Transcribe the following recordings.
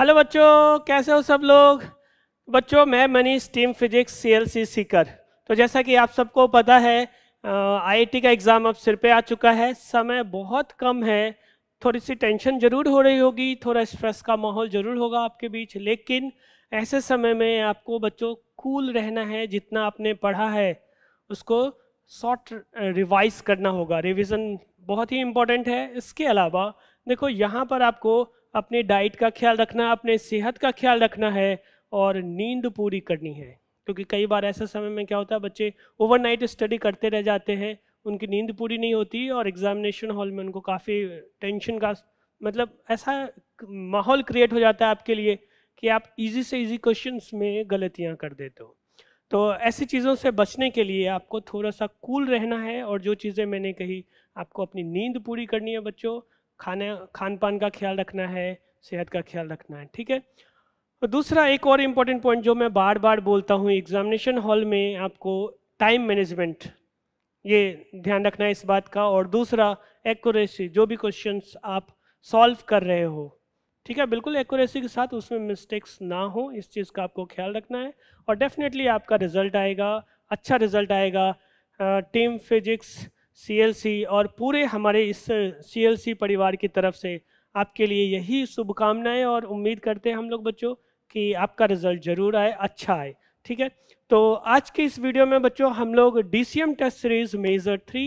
Hello बच्चों कैसे हो सब लोग बच्चों मैं Manish team physics CLC Sikar तो जैसा कि आप सबको पता है आईआईटी का एग्ज़ाम अब सिर पे आ चुका है समय बहुत कम है थोड़ी सी टेंशन ज़रूर हो रही होगी थोड़ा स्ट्रेस का माहौल ज़रूर होगा आपके बीच लेकिन ऐसे समय में आपको बच्चों कूल रहना है जितना आपने पढ़ा है उसको शॉर्ट रिवाइज करना होगा रिविज़न बहुत ही इम्पोर्टेंट है इसके अलावा देखो यहाँ पर आपको अपने डाइट का ख्याल रखना अपने सेहत का ख्याल रखना है और नींद पूरी करनी है क्योंकि कई बार ऐसे समय में क्या होता है बच्चे ओवरनाइट स्टडी करते रह जाते हैं उनकी नींद पूरी नहीं होती और एग्जामिनेशन हॉल में उनको काफ़ी टेंशन का मतलब ऐसा माहौल क्रिएट हो जाता है आपके लिए कि आप इजी से इजी क्वेश्चंस में गलतियां कर देते हो तो ऐसी चीज़ों से बचने के लिए आपको थोड़ा सा कूल रहना है और जो चीज़ें मैंने कही आपको अपनी नींद पूरी करनी है बच्चों खाने खान पान का ख्याल रखना है सेहत का ख्याल रखना है ठीक है और दूसरा एक और इम्पोर्टेंट पॉइंट जो मैं बार बार बोलता हूँ एग्जामिनेशन हॉल में आपको टाइम मैनेजमेंट ये ध्यान रखना है इस बात का और दूसरा एक्यूरेसी जो भी क्वेश्चंस आप सॉल्व कर रहे हो ठीक है बिल्कुल एक्यूरेसी के साथ उसमें मिस्टेक्स ना हो इस चीज़ का आपको ख्याल रखना है और डेफिनेटली आपका रिजल्ट आएगा अच्छा रिजल्ट आएगा टीम फिजिक्स सी और पूरे हमारे इस सी परिवार की तरफ से आपके लिए यही शुभकामनाएं और उम्मीद करते हैं हम लोग बच्चों कि आपका रिजल्ट ज़रूर आए अच्छा आए ठीक है तो आज के इस वीडियो में बच्चों हम लोग DCM test series major three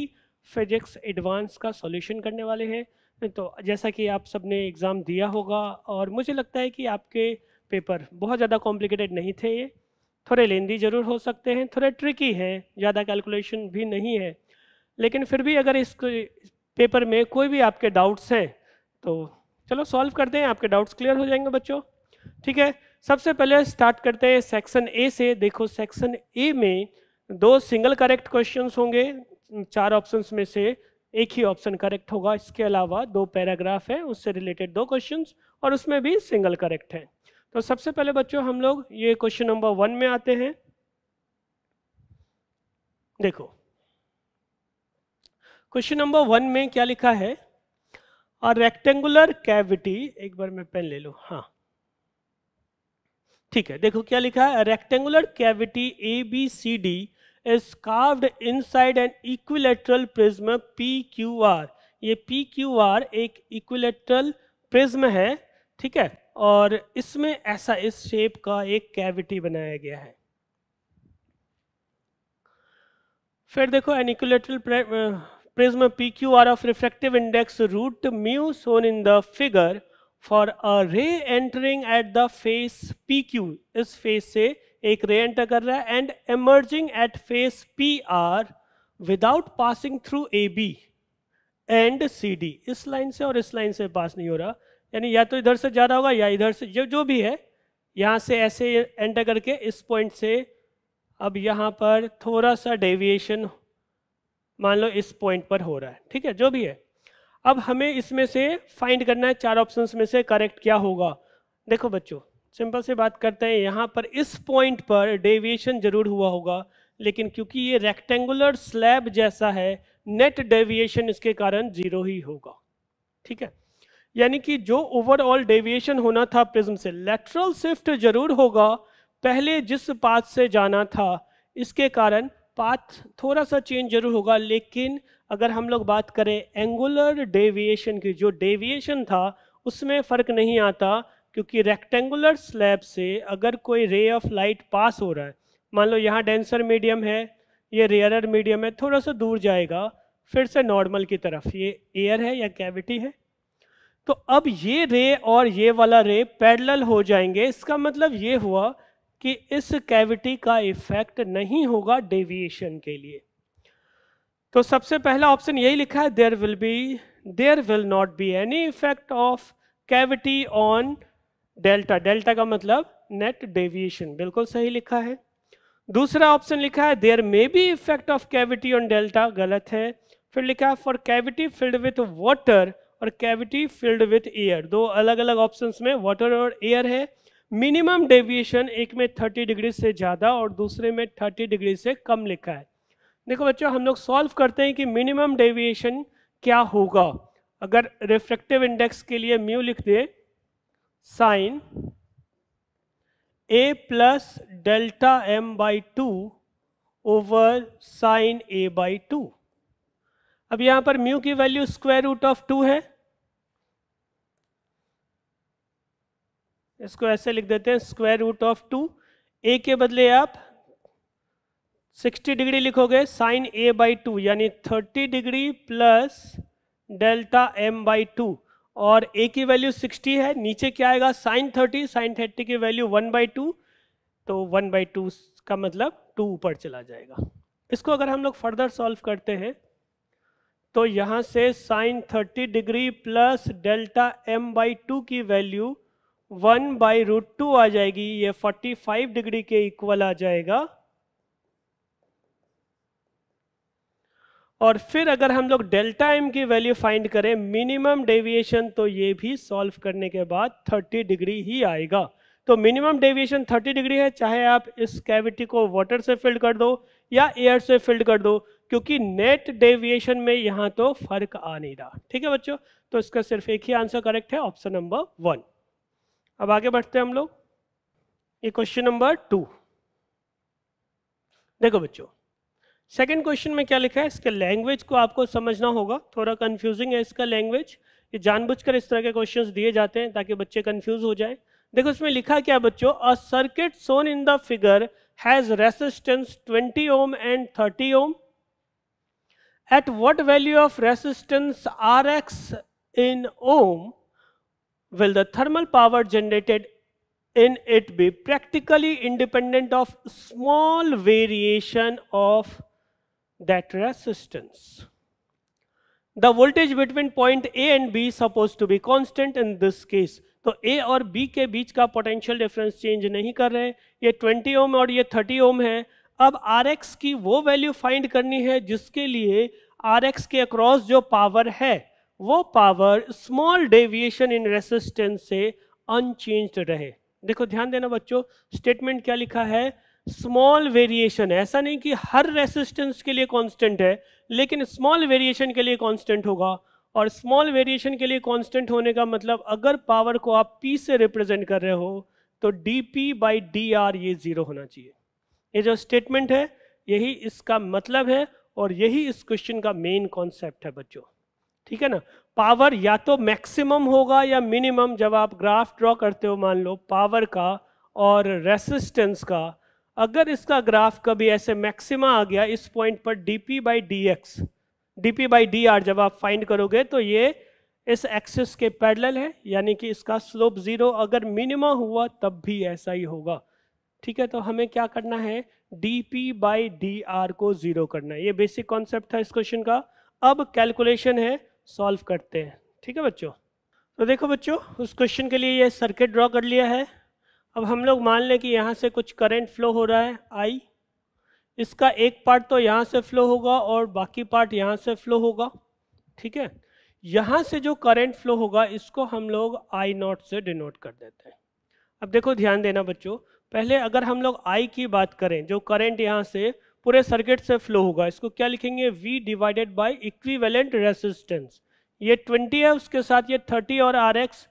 physics advance का सॉल्यूशन करने वाले हैं तो जैसा कि आप सबने एग्ज़ाम दिया होगा और मुझे लगता है कि आपके पेपर बहुत ज़्यादा कॉम्प्लिकेटेड नहीं थे ये थोड़े लेंदी ज़रूर हो सकते हैं थोड़े ट्रिकी हैं ज़्यादा कैलकुलेशन भी नहीं है लेकिन फिर भी अगर इस पेपर में कोई भी आपके डाउट्स हैं तो चलो सॉल्व करते हैं आपके डाउट्स क्लियर हो जाएंगे बच्चों ठीक है सबसे पहले स्टार्ट करते हैं सेक्शन ए से देखो सेक्शन ए में दो सिंगल करेक्ट क्वेश्चन होंगे चार ऑप्शन में से एक ही ऑप्शन करेक्ट होगा इसके अलावा दो पैराग्राफ हैं उससे रिलेटेड दो क्वेश्चन और उसमें भी सिंगल करेक्ट है तो सबसे पहले बच्चों हम लोग ये क्वेश्चन नंबर वन में आते हैं देखो क्वेश्चन नंबर वन में क्या लिखा है और रेक्टेंगुलर कैविटी एक बार मैं पेन ले लू हाँ ठीक है देखो क्या लिखा है rectangular cavity A B C D is carved inside an equilateral prism P Q R ये पी क्यू आर एक इक्विलेटरल प्रिज्म है ठीक है और इसमें ऐसा इस शेप का एक कैविटी बनाया गया है फिर देखो an equilateral prism PQR of refractive index root mu shown in the figure for a ray entering at the face PQ इस face से एक ray enter कर रहा है and emerging at face PR without passing through AB and CD इस line से और इस line से पास नहीं हो रहा यानी या तो इधर से जा रहा होगा या इधर से जो जो भी है यहाँ से ऐसे एंटर करके इस पॉइंट से अब यहाँ पर थोड़ा सा डेविएशन मान लो इस पॉइंट पर हो रहा है ठीक है जो भी है अब हमें इसमें से फाइंड करना है चार ऑप्शन में से करेक्ट क्या होगा देखो बच्चों सिंपल से बात करते हैं यहाँ पर इस पॉइंट पर डेविएशन जरूर हुआ होगा लेकिन क्योंकि ये रेक्टेंगुलर स्लैब जैसा है नेट डेविएशन इसके कारण जीरो ही होगा ठीक है यानी कि जो ओवरऑल डेविएशन होना था प्रिज्म से लेटरल शिफ्ट जरूर होगा पहले जिस पाथ से जाना था इसके कारण पाथ थोड़ा सा चेंज जरूर होगा लेकिन अगर हम लोग बात करें एंगुलर डेविएशन की जो डेविएशन था उसमें फ़र्क नहीं आता क्योंकि रेक्टेंगुलर स्लैब से अगर कोई रे ऑफ लाइट पास हो रहा है मान लो यहाँ डेंसर मीडियम है ये रेयरर मीडियम है थोड़ा सा दूर जाएगा फिर से नॉर्मल की तरफ ये एयर है या कैविटी है तो अब ये रे और ये वाला रे पैडल हो जाएंगे इसका मतलब ये हुआ कि इस कैविटी का इफेक्ट नहीं होगा डेविएशन के लिए तो सबसे पहला ऑप्शन यही लिखा है there will be there will not be any effect of cavity on delta delta का मतलब नेट डेविएशन बिल्कुल सही लिखा है दूसरा ऑप्शन लिखा है there may be effect of cavity on delta गलत है फिर लिखा है for cavity filled with water और कैविटी फिल्ड विथ एयर दो अलग अलग ऑप्शंस में वाटर और एयर है मिनिमम डेविएशन एक में 30 डिग्री से ज़्यादा और दूसरे में 30 डिग्री से कम लिखा है देखो बच्चों हम लोग सॉल्व करते हैं कि मिनिमम डेविएशन क्या होगा अगर रिफ्रेक्टिव इंडेक्स के लिए म्यू लिख दे sine A plus delta M by two over sine A by two अब यहाँ पर म्यू की value square root of two है इसको ऐसे लिख देते हैं square root of two A के बदले आप 60 डिग्री लिखोगे साइन ए बाई टू यानी 30 degree plus delta M by two और ए की वैल्यू 60 है नीचे क्या आएगा साइन 30 साइन 30 की वैल्यू 1 बाई टू तो 1 बाई टू का मतलब 2 ऊपर चला जाएगा इसको अगर हम लोग फर्दर सॉल्व करते हैं तो यहाँ से sine 30 degree plus delta M by two की value one by root two आ जाएगी ये फोर्टी फाइव डिग्री के इक्वल आ जाएगा और फिर अगर हम लोग डेल्टा एम की वैल्यू फाइंड करें मिनिमम डेविएशन तो ये भी सॉल्व करने के बाद 30 डिग्री ही आएगा तो मिनिमम डेविएशन 30 डिग्री है चाहे आप इस कैविटी को वाटर से फिल्ड कर दो या एयर से फिल्ड कर दो क्योंकि नेट डेविएशन में यहाँ तो फर्क आ नहीं रहा ठीक है बच्चों तो इसका सिर्फ एक ही आंसर करेक्ट है ऑप्शन नंबर वन अब आगे बढ़ते हैं हम लोग ये क्वेश्चन नंबर टू देखो बच्चों सेकंड क्वेश्चन में क्या लिखा है इसके लैंग्वेज को आपको समझना होगा थोड़ा कंफ्यूजिंग है इसका लैंग्वेज ये जानबूझकर इस तरह के क्वेश्चंस दिए जाते हैं ताकि बच्चे कंफ्यूज हो जाएं देखो इसमें लिखा क्या बच्चों a circuit shown in the figure has resistance 20 ohm and 30 ohm at what value of resistance R X in ohm will the thermal power generated in it be practically independent of small variation of that resistance. The voltage between point A and B is supposed to be constant in this case. तो ए और B के बीच का potential difference change नहीं कर रहे ये 20 ओम और ये 30 ओम है अब Rx की वो वैल्यू फाइंड करनी है जिसके लिए Rx के अक्रॉस जो पावर है वो power small deviation in resistance से अनचेंज रहे देखो ध्यान देना बच्चों स्टेटमेंट क्या लिखा है स्मॉल वेरिएशन ऐसा नहीं कि हर रेसिस्टेंस के लिए कांस्टेंट है लेकिन स्मॉल वेरिएशन के लिए कांस्टेंट होगा और स्मॉल वेरिएशन के लिए कांस्टेंट होने का मतलब अगर पावर को आप पी से रिप्रेजेंट कर रहे हो तो D P by D R ये ज़ीरो होना चाहिए ये जो स्टेटमेंट है यही इसका मतलब है और यही इस क्वेश्चन का मेन कॉन्सेप्ट है बच्चों ठीक है ना पावर या तो मैक्सिमम होगा या मिनिमम जब आप ग्राफ ड्रॉ करते हो मान लो पावर का और रेसिस्टेंस का अगर इसका ग्राफ कभी ऐसे मैक्सिमा आ गया इस पॉइंट पर D P by D X D P by D R जब आप फाइंड करोगे तो ये इस एक्सिस के पैरेलल है यानी कि इसका स्लोप ज़ीरो अगर मिनिमा हुआ तब भी ऐसा ही होगा ठीक है तो हमें क्या करना है D P by D R को ज़ीरो करना है ये बेसिक कॉन्सेप्ट था इस क्वेश्चन का अब कैलकुलेशन है सॉल्व करते हैं ठीक है बच्चों तो देखो बच्चों उस क्वेश्चन के लिए ये सर्किट ड्रॉ कर लिया है अब हम लोग मान लें कि यहाँ से कुछ करंट फ्लो हो रहा है आई इसका एक पार्ट तो यहाँ से फ्लो होगा और बाकी पार्ट यहाँ से फ्लो होगा ठीक है यहाँ से जो करंट फ्लो होगा इसको हम लोग आई नॉट से डिनोट कर देते हैं अब देखो ध्यान देना बच्चों पहले अगर हम लोग आई की बात करें जो करेंट यहाँ से पूरे सर्किट से फ्लो होगा इसको क्या लिखेंगे V divided by equivalent resistance ये 20 है उसके साथ ये 30 और आर एक्स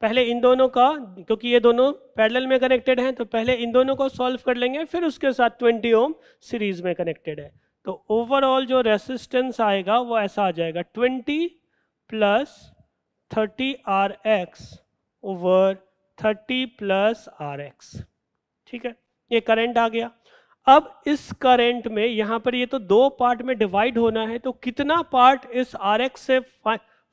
पहले इन दोनों का क्योंकि ये दोनों पैरेलल में कनेक्टेड हैं तो पहले इन दोनों को सॉल्व कर लेंगे फिर उसके साथ 20 ओम सीरीज में कनेक्टेड है तो ओवरऑल जो रेसिस्टेंस आएगा वो ऐसा आ जाएगा 20 plus 30 R X over 30 plus R X ठीक है ये करंट आ गया अब इस करंट में यहां पर ये तो दो पार्ट में डिवाइड होना है तो कितना पार्ट इस आर से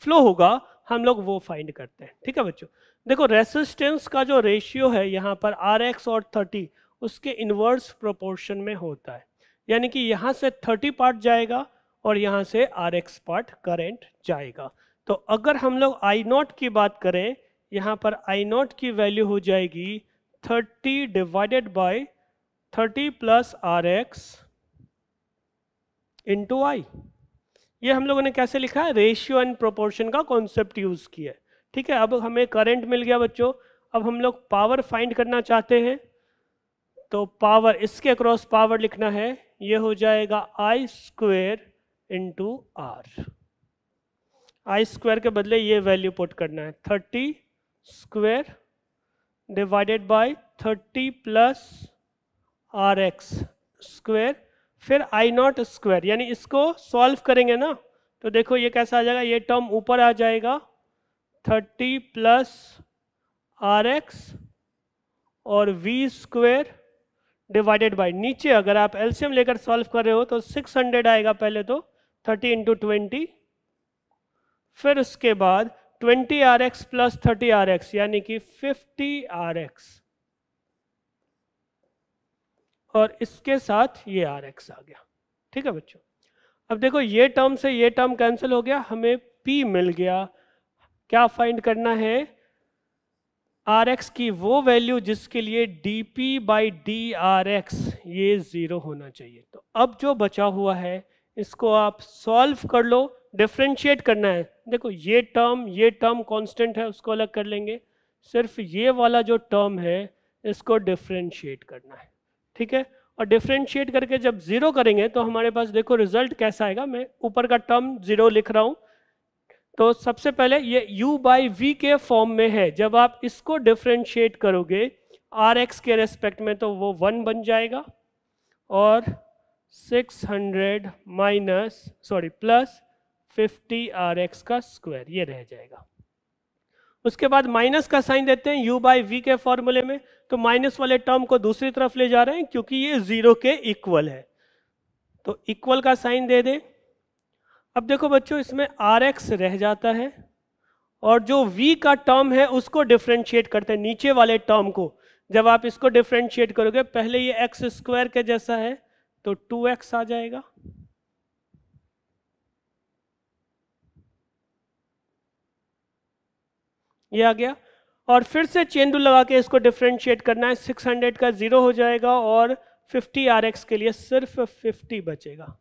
फ्लो होगा हम लोग वो फाइंड करते हैं ठीक है बच्चों देखो रेसिस्टेंस का जो रेशियो है यहाँ पर आर और थर्टी उसके इन्वर्स प्रोपोर्शन में होता है यानी कि यहाँ से थर्टी पार्ट जाएगा और यहाँ से आर एक्स पार्ट करेंट जाएगा तो अगर हम लोग आई नॉट की बात करें यहाँ पर आई नॉट की वैल्यू हो जाएगी thirty divided by thirty plus R X into I ये हम लोगों ने कैसे लिखा है रेशियो एंड प्रोपोर्शन का कॉन्सेप्ट यूज किया है ठीक है अब हमें करंट मिल गया बच्चों अब हम लोग पावर फाइंड करना चाहते हैं तो पावर इसके अक्रॉस पावर लिखना है ये हो जाएगा I square into R I square के बदले ये वैल्यू पुट करना है thirty square divided by thirty plus R X square फिर आई नॉट स्क्वायर यानी इसको सॉल्व करेंगे ना तो देखो ये कैसा आ जाएगा ये टर्म ऊपर आ जाएगा थर्टी प्लस आर एक्स और वी स्क्वेयर डिवाइडेड बाई नीचे अगर आप एल्शियम लेकर सॉल्व कर रहे हो तो 600 आएगा पहले तो 30 इंटू ट्वेंटी फिर उसके बाद 20 R X plus thirty R X यानी कि 50 आर एक्स और इसके साथ ये आर एक्स आ गया ठीक है बच्चों अब देखो ये टर्म से ये टर्म कैंसिल हो गया हमें पी मिल गया क्या फाइंड करना है आर एक्स की वो वैल्यू जिसके लिए D P by D R X ये ज़ीरो होना चाहिए तो अब जो बचा हुआ है इसको आप सॉल्व कर लो डिफ्रेंशिएट करना है देखो ये टर्म ये टर्म कांस्टेंट है उसको अलग कर लेंगे सिर्फ ये वाला जो टर्म है इसको डिफ्रेंशिएट करना है ठीक है और डिफ्रेंशिएट करके जब ज़ीरो करेंगे तो हमारे पास देखो रिजल्ट कैसा आएगा मैं ऊपर का टर्म ज़ीरो लिख रहा हूँ तो सबसे पहले ये u बाई वी के फॉर्म में है जब आप इसको डिफ्रेंशिएट करोगे आर एक्स के रेस्पेक्ट में तो वो वन बन जाएगा और 600 minus sorry plus 50 R X का स्क्वायर ये रह जाएगा उसके बाद माइनस का साइन देते हैं यू बाई वी के फॉर्मूले में तो माइनस वाले टर्म को दूसरी तरफ ले जा रहे हैं क्योंकि ये जीरो के इक्वल है तो इक्वल का साइन दे दें अब देखो बच्चों इसमें आर एक्स रह जाता है और जो v का टर्म है उसको डिफ्रेंशिएट करते हैं नीचे वाले टर्म को जब आप इसको डिफ्रेंशिएट करोगे पहले ये एक्स स्क्वायर के जैसा है तो टू एक्स आ जाएगा ये आ गया और फिर से चेन रूल लगा के इसको डिफ्रेंशिएट करना है 600 का ज़ीरो हो जाएगा और 50 आर के लिए सिर्फ 50 बचेगा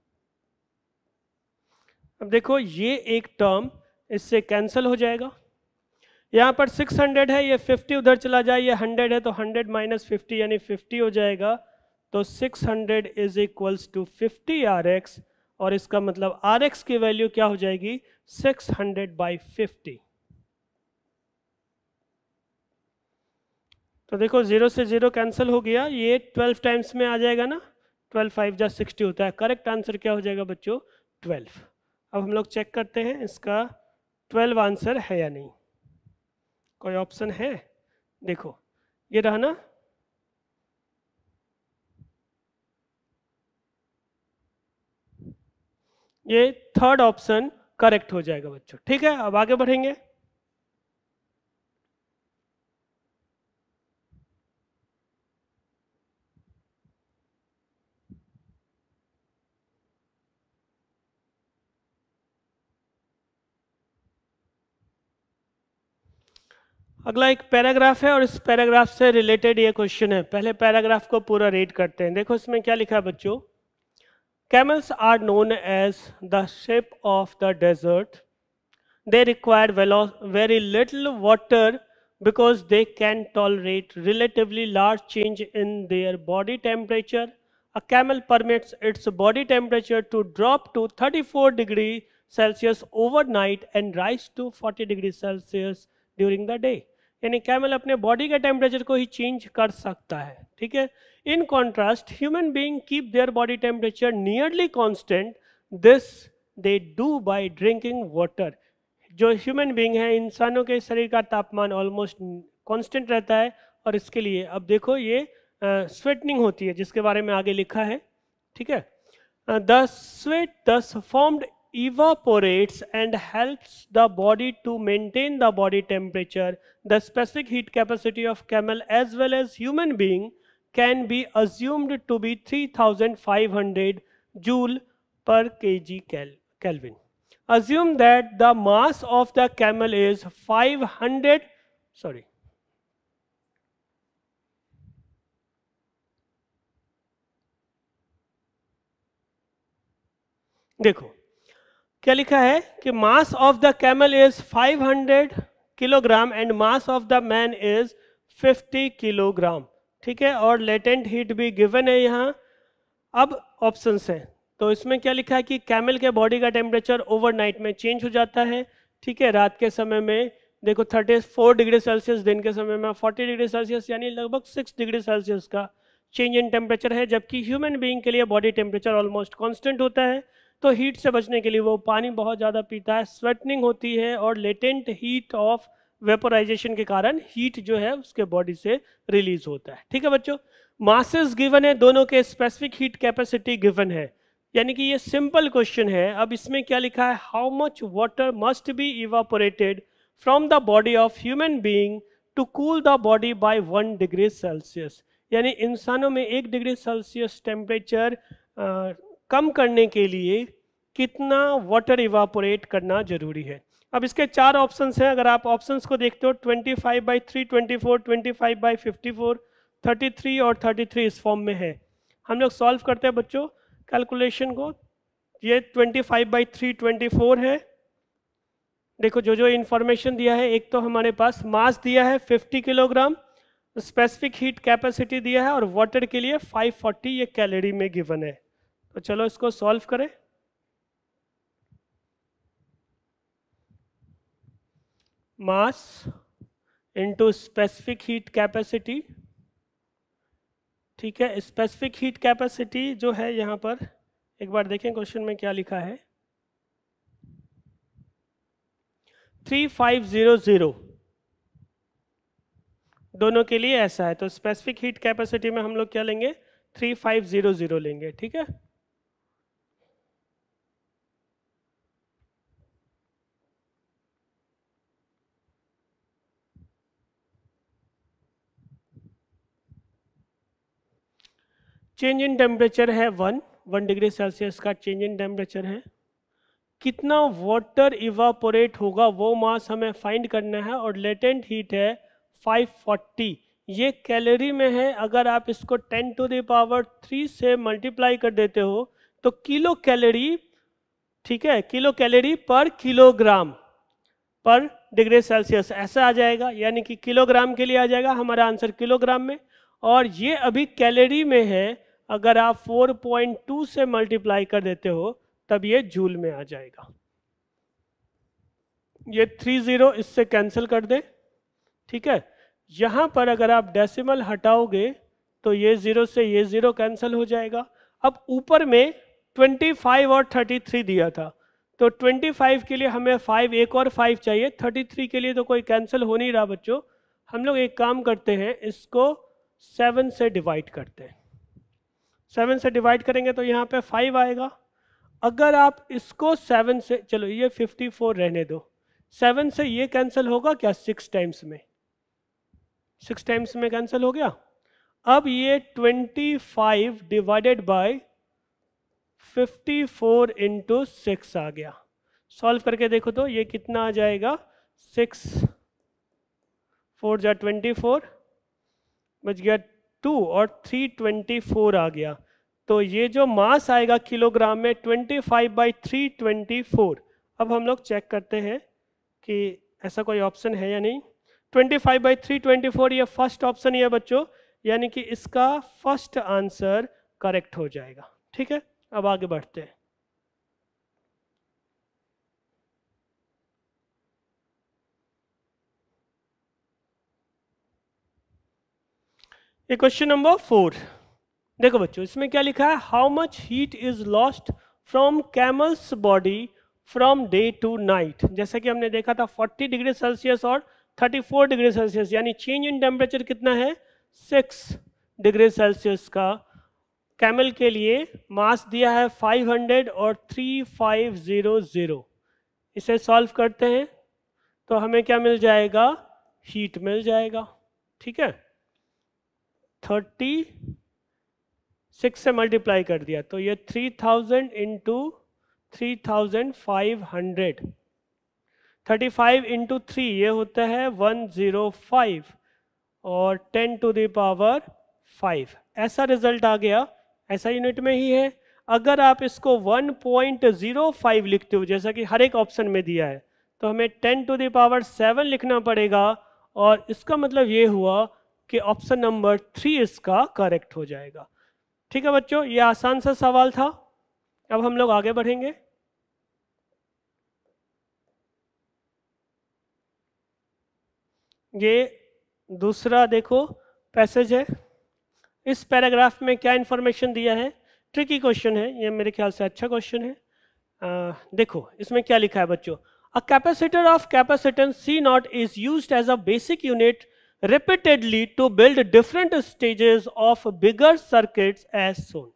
अब देखो ये एक टर्म इससे कैंसिल हो जाएगा यहाँ पर 600 है ये 50 उधर चला जाए ये 100 है तो 100 माइनस फिफ्टी यानी 50 हो जाएगा तो 600 hundred is equals to fifty R और इसका मतलब आर की वैल्यू क्या हो जाएगी 600 हंड्रेड बाई फिफ्टी तो देखो जीरो से जीरो कैंसिल हो गया ये ट्वेल्व टाइम्स में आ जाएगा ना ट्वेल्व फाइव जा सिक्सटी होता है करेक्ट आंसर क्या हो जाएगा बच्चों ट्वेल्व अब हम लोग चेक करते हैं इसका ट्वेल्व आंसर है या नहीं कोई ऑप्शन है देखो ये रहा ना ये थर्ड ऑप्शन करेक्ट हो जाएगा बच्चों ठीक है अब आगे बढ़ेंगे अगला एक पैराग्राफ है और इस पैराग्राफ से रिलेटेड ये क्वेश्चन है पहले पैराग्राफ को पूरा रीड करते हैं देखो इसमें क्या लिखा है बच्चों camels are known as the shape of the desert they require very little water because they can tolerate relatively large change in their body temperature a camel permits its body temperature to drop to thirty four degree Celsius overnight and rise to forty degree Celsius during the day यानी camel अपने body के temperature को ही change कर सकता है ठीक है in contrast human being keep their body temperature nearly constant this they do by drinking water जो ह्यूमन बींग है इंसानों के शरीर का तापमान ऑलमोस्ट कॉन्स्टेंट रहता है और इसके लिए अब देखो ये स्वेटनिंग uh, होती है जिसके बारे में आगे लिखा है ठीक है the sweat thus formed evaporates and helps the body to maintain the body temperature, the specific heat capacity of camel as well as human being can be assumed to be 3500 joule per kg Kelvin. Assume that the mass of the camel is 500, sorry, देखो क्या लिखा है कि mass of the camel is 500 kilogram and mass of the man is 50 kilogram ठीक है और latent heat भी given है यहाँ अब ऑप्शन है तो इसमें क्या लिखा है कि कैमल के बॉडी का टेम्परेचर ओवरनाइट में चेंज हो जाता है ठीक है रात के समय में देखो 34 डिग्री सेल्सियस दिन के समय में 40 डिग्री सेल्सियस यानी लगभग 6 डिग्री सेल्सियस का चेंज इन टेम्परेचर है जबकि ह्यूमन बीइंग के लिए बॉडी टेम्परेचर ऑलमोस्ट कांस्टेंट होता है तो हीट से बचने के लिए वो पानी बहुत ज़्यादा पीता है स्वेटनिंग होती है और लेटेंट हीट ऑफ वेपोराइजेशन के कारण हीट जो है उसके बॉडी से रिलीज होता है ठीक है बच्चों मासेस गिवन है दोनों के स्पेसिफिक हीट कैपेसिटी गिवन है यानी कि ये सिंपल क्वेश्चन है अब इसमें क्या लिखा है how much water must be evaporated from the body of human being to cool the body by one degree Celsius यानी इंसानों में एक डिग्री सेल्सियस टेम्परेचर कम करने के लिए कितना वाटर इवापोरेट करना जरूरी है अब इसके चार ऑप्शंस हैं अगर आप ऑप्शंस को देखते हो 25 five by three twenty four twenty five by fifty four thirty three और थर्टी थ्री इस फॉर्म में है हम लोग सॉल्व करते हैं बच्चों कैलकुलेशन को ये twenty five by three twenty four है देखो जो जो इन्फॉर्मेशन दिया है एक तो हमारे पास मास दिया है 50 किलोग्राम स्पेसिफिक हीट कैपेसिटी दिया है और वाटर के लिए 540 ये कैलोरी में गिवन है तो चलो इसको सॉल्व करें mass into specific heat capacity ठीक है स्पेसिफिक हीट कैपेसिटी जो है यहाँ पर एक बार देखें क्वेश्चन में क्या लिखा है थ्री फाइव जीरो जीरो दोनों के लिए ऐसा है तो स्पेसिफिक हीट कैपेसिटी में हम लोग क्या लेंगे थ्री फाइव जीरो जीरो लेंगे ठीक है चेंज इन टेम्परेचर है वन वन डिग्री सेल्सियस का चेंज इन टेम्परेचर है कितना वाटर इवापोरेट होगा वो मास हमें फाइंड करना है और लेटेंट हीट है 540 ये कैलोरी में है अगर आप इसको 10 टू पावर 3 से मल्टीप्लाई कर देते हो तो किलो कैलोरी ठीक है kilo calorie per kilogram per degree Celsius ऐसा आ जाएगा यानी कि किलोग्राम के लिए आ जाएगा हमारा आंसर किलोग्राम में और ये अभी कैलोरी में है अगर आप 4.2 से मल्टीप्लाई कर देते हो तब ये जूल में आ जाएगा ये थ्री ज़ीरो इससे कैंसिल कर दें ठीक है यहाँ पर अगर आप डेसिमल हटाओगे तो ये ज़ीरो से ये ज़ीरो कैंसिल हो जाएगा अब ऊपर में 25 और 33 दिया था तो 25 के लिए हमें 5 एक और 5 चाहिए 33 के लिए तो कोई कैंसिल हो नहीं रहा बच्चों हम लोग एक काम करते हैं इसको 7 से डिवाइड करते हैं सेवन से डिवाइड करेंगे तो यहाँ पे फाइव आएगा अगर आप इसको सेवन से चलो ये फिफ्टी फोर रहने दो सेवन से ये कैंसिल होगा क्या सिक्स टाइम्स में सिक्स टाइम्स में कैंसिल हो गया अब ये twenty five divided by fifty four into six आ गया सॉल्व करके देखो तो ये कितना आ जाएगा सिक्स फोर जा ट्वेंटी फोर बच गया टू और थ्री ट्वेंटी फोर आ गया तो ये जो मास आएगा किलोग्राम में twenty five by three twenty four अब हम लोग चेक करते हैं कि ऐसा कोई ऑप्शन है या नहीं twenty five by three twenty four ये फर्स्ट ऑप्शन ही है बच्चों यानी कि इसका फर्स्ट आंसर करेक्ट हो जाएगा ठीक है अब आगे बढ़ते हैं ये क्वेश्चन नंबर फोर देखो बच्चों इसमें क्या लिखा है how much heat is lost from camel's body from day to night जैसा कि हमने देखा था 40 डिग्री सेल्सियस और 34 डिग्री सेल्सियस यानी चेंज इन टेम्परेचर कितना है 6 डिग्री सेल्सियस का कैमल के लिए मास दिया है 500 और 3500 इसे सॉल्व करते हैं तो हमें क्या मिल जाएगा हीट मिल जाएगा ठीक है थर्टी सिक्स से मल्टीप्लाई कर दिया तो ये three thousand into three thousand five hundred thirty five into three ये होता है वन ज़ीरो फाइव और टेन टू दावर फाइव ऐसा रिजल्ट आ गया ऐसा यूनिट में ही है अगर आप इसको 1.05 लिखते हो जैसा कि हर एक ऑप्शन में दिया है तो हमें 10 टू दावर सेवन लिखना पड़ेगा और इसका मतलब ये हुआ कि ऑप्शन नंबर थ्री इसका करेक्ट हो जाएगा ठीक है बच्चों ये आसान सा सवाल था अब हम लोग आगे बढ़ेंगे ये दूसरा देखो पैसेज है इस पैराग्राफ में क्या इन्फॉर्मेशन दिया है ट्रिकी क्वेश्चन है ये मेरे ख्याल से अच्छा क्वेश्चन है आ, देखो इसमें क्या लिखा है बच्चों a capacitor of capacitance C naught is use as a basic unit repeatedly to build different stages of bigger circuits as shown.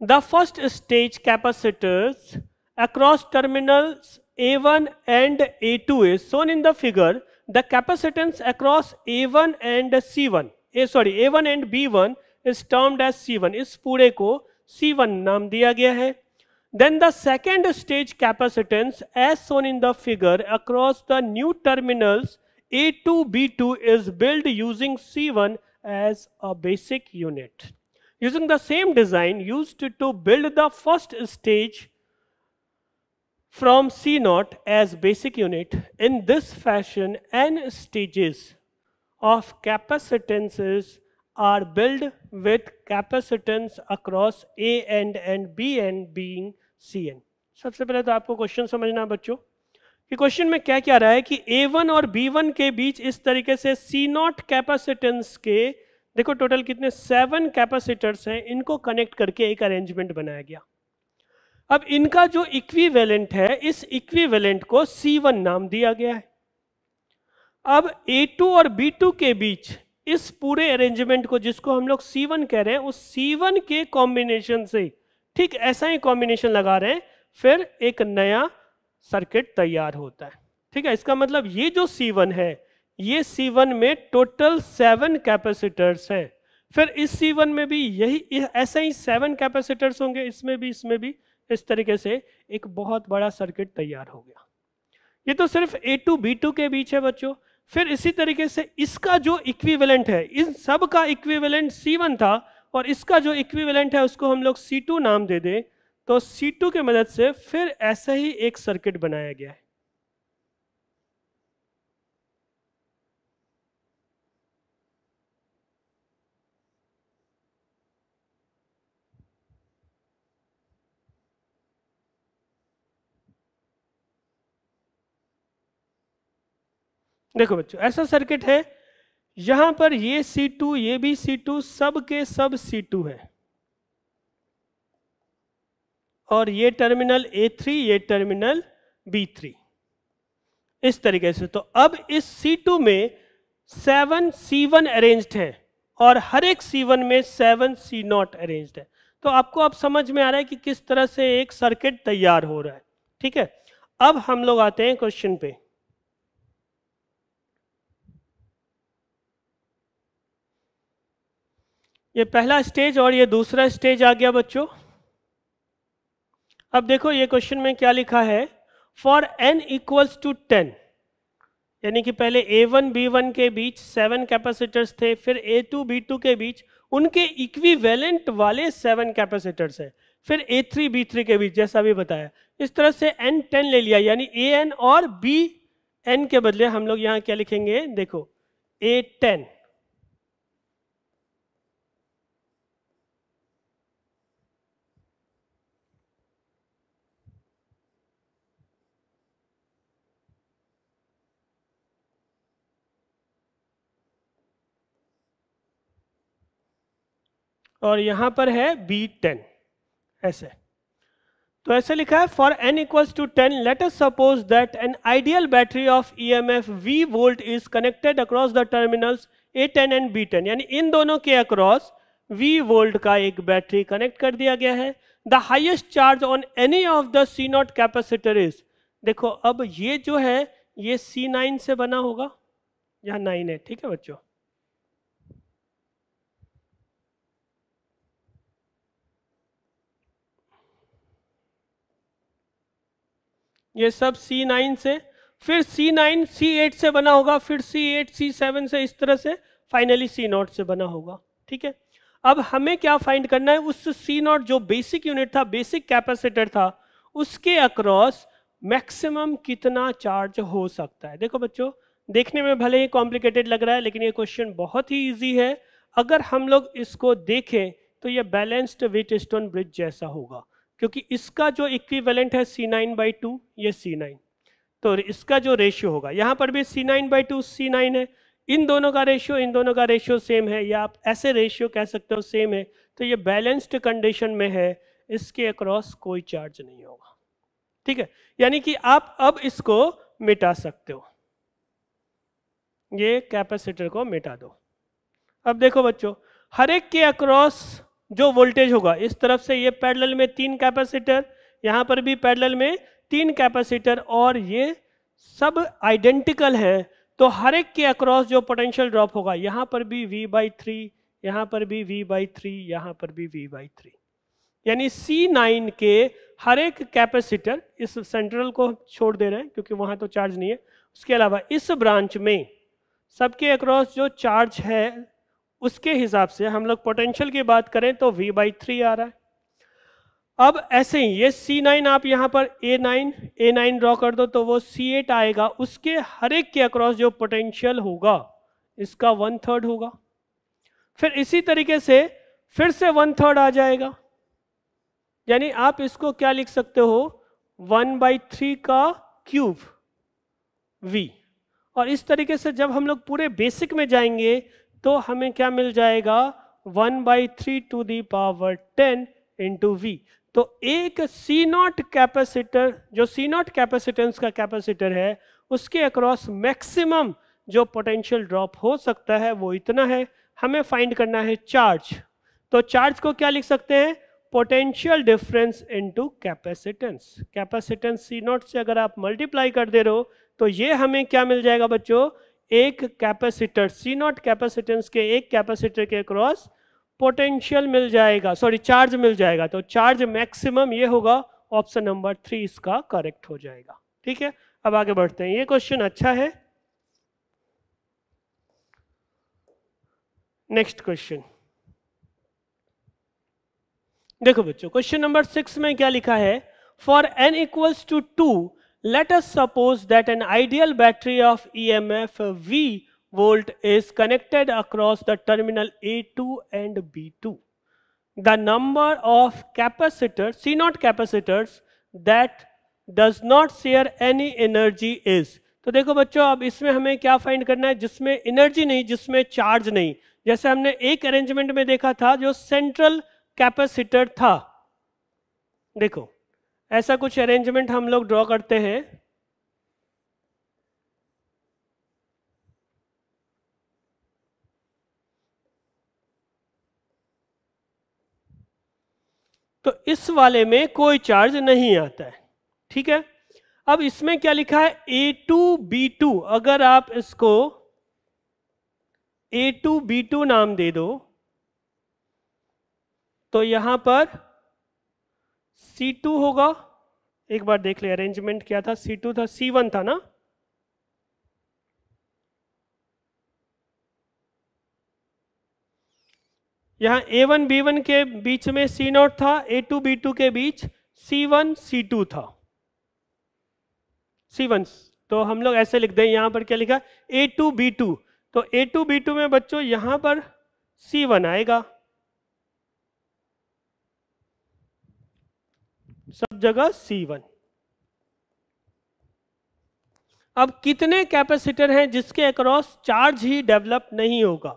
The first stage capacitors across terminals A1 and A2 is shown in the figure. The capacitance across A1 and C1, eh, A, sorry A1 and B1 is termed as C1. Is पूरे को C1 नाम दिया गया है. Then the second stage capacitance as shown in the figure across the new terminals a2B2 is built using C1 as a basic unit. Using the same design used to build the first stage from C0 as basic unit, in this fashion n stages of capacitances are built with capacitance across A and B end being C n. सबसे पहले तो आपको question समझना बच्चों कि question में क्या क्या रहा है कि A1 और B1 के बीच इस तरीके से सी नॉट कैपेसिटेंस के देखो टोटल कितने सेवन कैपेसिटर्स हैं इनको कनेक्ट करके एक अरेंजमेंट बनाया गया अब इनका जो इक्विवेलेंट है इस इक्विवेलेंट को C1 नाम दिया गया है अब A2 और B2 के बीच इस पूरे अरेंजमेंट को जिसको हम लोग C1 कह रहे हैं उस C1 के कॉम्बिनेशन से ठीक ऐसा ही कॉम्बिनेशन लगा रहे हैं फिर एक नया सर्किट तैयार होता है ठीक है इसका मतलब ये जो C1 है ये C1 में टोटल सेवन कैपेसिटर्स हैं फिर इस C1 में भी यही ऐसे ही सेवन कैपेसिटर्स होंगे इसमें भी इसमें भी इस तरीके से एक बहुत बड़ा सर्किट तैयार हो गया ये तो सिर्फ ए टू बी टू के बीच है बच्चों फिर इसी तरीके से इसका जो इक्विवेलेंट है इन सब का इक्विवेलेंट वन था और इसका जो इक्विवेलेंट है उसको हम लोग सी टू नाम दे दें तो C2 के मदद से फिर ऐसा ही एक सर्किट बनाया गया है देखो बच्चों ऐसा सर्किट है यहां पर ये C2 ये भी C2 सब के सब C2 है और ये टर्मिनल ए थ्री ये टर्मिनल बी थ्री इस तरीके से तो अब इस सी टू में सेवन सी वन अरेंज्ड है और हर एक सी वन में सेवन सी नॉट अरेंज्ड है तो आपको अब समझ में आ रहा है कि किस तरह से एक सर्किट तैयार हो रहा है ठीक है अब हम लोग आते हैं क्वेश्चन पे ये पहला स्टेज और ये दूसरा स्टेज आ गया बच्चों अब देखो ये क्वेश्चन में क्या लिखा है for N equals to ten यानी कि पहले ए वन बी वन के बीच सेवन कैपेसिटर्स थे फिर ए टू बी टू के बीच उनके इक्विवेलेंट वाले सेवन कैपेसिटर्स हैं फिर ए थ्री बी थ्री के बीच जैसा भी बताया इस तरह से एन टेन ले लिया यानी ए एन और बी एन के बदले हम लोग यहाँ क्या लिखेंगे देखो ए टेन और यहाँ पर है बी टेन ऐसे तो ऐसे लिखा है for N equals to ten let us suppose that an ideal battery of E M F V volt is connected across the terminals A ten and B ten यानी इन दोनों के अक्रॉस वी वोल्ट का एक battery connect कर दिया गया है the highest charge on any of the C naught capacitor is देखो अब ये जो है ये सी नाइन से बना होगा यहाँ नाइन है ठीक है बच्चों ये सब सी नाइन से फिर सी नाइन सी एट से बना होगा फिर सी एट सी सेवन से इस तरह से फाइनली सी नॉट से बना होगा ठीक है अब हमें क्या फाइंड करना है उस सी नॉट जो बेसिक यूनिट था बेसिक कैपेसिटर था उसके अक्रॉस मैक्सिमम कितना चार्ज हो सकता है देखो बच्चों देखने में भले ही कॉम्प्लिकेटेड लग रहा है लेकिन ये क्वेश्चन बहुत ही ईजी है अगर हम लोग इसको देखें तो ये बैलेंस्ड वेट स्टोन ब्रिज जैसा होगा क्योंकि इसका जो इक्विवेलेंट है सी नाइन बाई टू ये सी नाइन तो इसका जो रेशियो होगा यहाँ पर भी C nine by two C nine है इन दोनों का रेशियो इन दोनों का रेशियो सेम है या आप ऐसे रेशियो कह सकते हो सेम है तो ये बैलेंस्ड कंडीशन में है इसके अक्रॉस कोई चार्ज नहीं होगा ठीक है यानी कि आप अब इसको मिटा सकते हो ये कैपेसिटर को मिटा दो अब देखो बच्चों हर एक के अक्रॉस जो वोल्टेज होगा इस तरफ से ये पैडल में तीन कैपेसिटर यहाँ पर भी पैडल में तीन कैपेसिटर और ये सब आइडेंटिकल हैं तो हर एक के अक्रॉस जो पोटेंशियल ड्रॉप होगा यहाँ पर भी V बाई थ्री यहाँ पर भी V बाई थ्री यहाँ पर भी V बाई थ्री यानी C9 के हर एक कैपेसिटर इस सेंट्रल को छोड़ दे रहे हैं क्योंकि वहाँ तो चार्ज नहीं है उसके अलावा इस ब्रांच में सबके अक्रॉस जो चार्ज है उसके हिसाब से हम लोग पोटेंशियल की बात करें तो वी बाई थ्री आ रहा है अब ऐसे ही ये सी नाइन आप यहाँ पर A nine A nine draw कर दो तो वो सी एट आएगा उसके हर एक के अक्रॉस जो पोटेंशियल होगा इसका वन थर्ड होगा फिर इसी तरीके से फिर से वन थर्ड आ जाएगा यानी आप इसको क्या लिख सकते हो वन बाई थ्री का क्यूब वी और इस तरीके से जब हम लोग पूरे बेसिक में जाएंगे तो हमें क्या मिल जाएगा one by three to the power ten into V तो एक सी नॉट कैपेसिटर जो सी नॉट कैपेसिटेंस का कैपेसिटर है उसके अक्रॉस मैक्सिमम जो पोटेंशियल ड्रॉप हो सकता है वो इतना है हमें फाइंड करना है चार्ज तो चार्ज को क्या लिख सकते हैं potential difference into capacitance capacitance C naught से अगर आप मल्टीप्लाई कर दे रहे हो तो ये हमें क्या मिल जाएगा बच्चों एक कैपेसिटर सी नॉट कैपेसिटेंस के एक कैपेसिटर के क्रॉस पोटेंशियल मिल जाएगा सॉरी चार्ज मिल जाएगा तो चार्ज मैक्सिमम ये होगा ऑप्शन नंबर थ्री इसका करेक्ट हो जाएगा ठीक है अब आगे बढ़ते हैं ये क्वेश्चन अच्छा है नेक्स्ट क्वेश्चन देखो बच्चों क्वेश्चन नंबर सिक्स में क्या लिखा है for N equals to two let us suppose that an ideal battery of EMF V volt is connected across the terminal A2 and B2. The number of capacitors, not capacitors that does not share any energy is. तो देखो बच्चों अब इसमें हमें क्या find करना है जिसमें एनर्जी नहीं जिसमें चार्ज नहीं जैसे हमने एक अरेंजमेंट में देखा था जो सेंट्रल कैपेसिटर था देखो ऐसा कुछ अरेंजमेंट हम लोग ड्रॉ करते हैं तो इस वाले में कोई चार्ज नहीं आता है ठीक है अब इसमें क्या लिखा है ए टू बी टू अगर आप इसको ए टू बी टू नाम दे दो तो यहां पर C2 होगा एक बार देख ले अरेंजमेंट क्या था C2 था C1 था ना यहां A1 B1 के बीच में C0 था A2 B2 के बीच C1 C2 था C1 तो हम लोग ऐसे लिख दें यहां पर क्या लिखा A2 B2 तो A2 B2 में बच्चों यहां पर C1 आएगा सब जगह C1 अब कितने कैपेसिटर हैं जिसके अक्रॉस चार्ज ही डेवलप नहीं होगा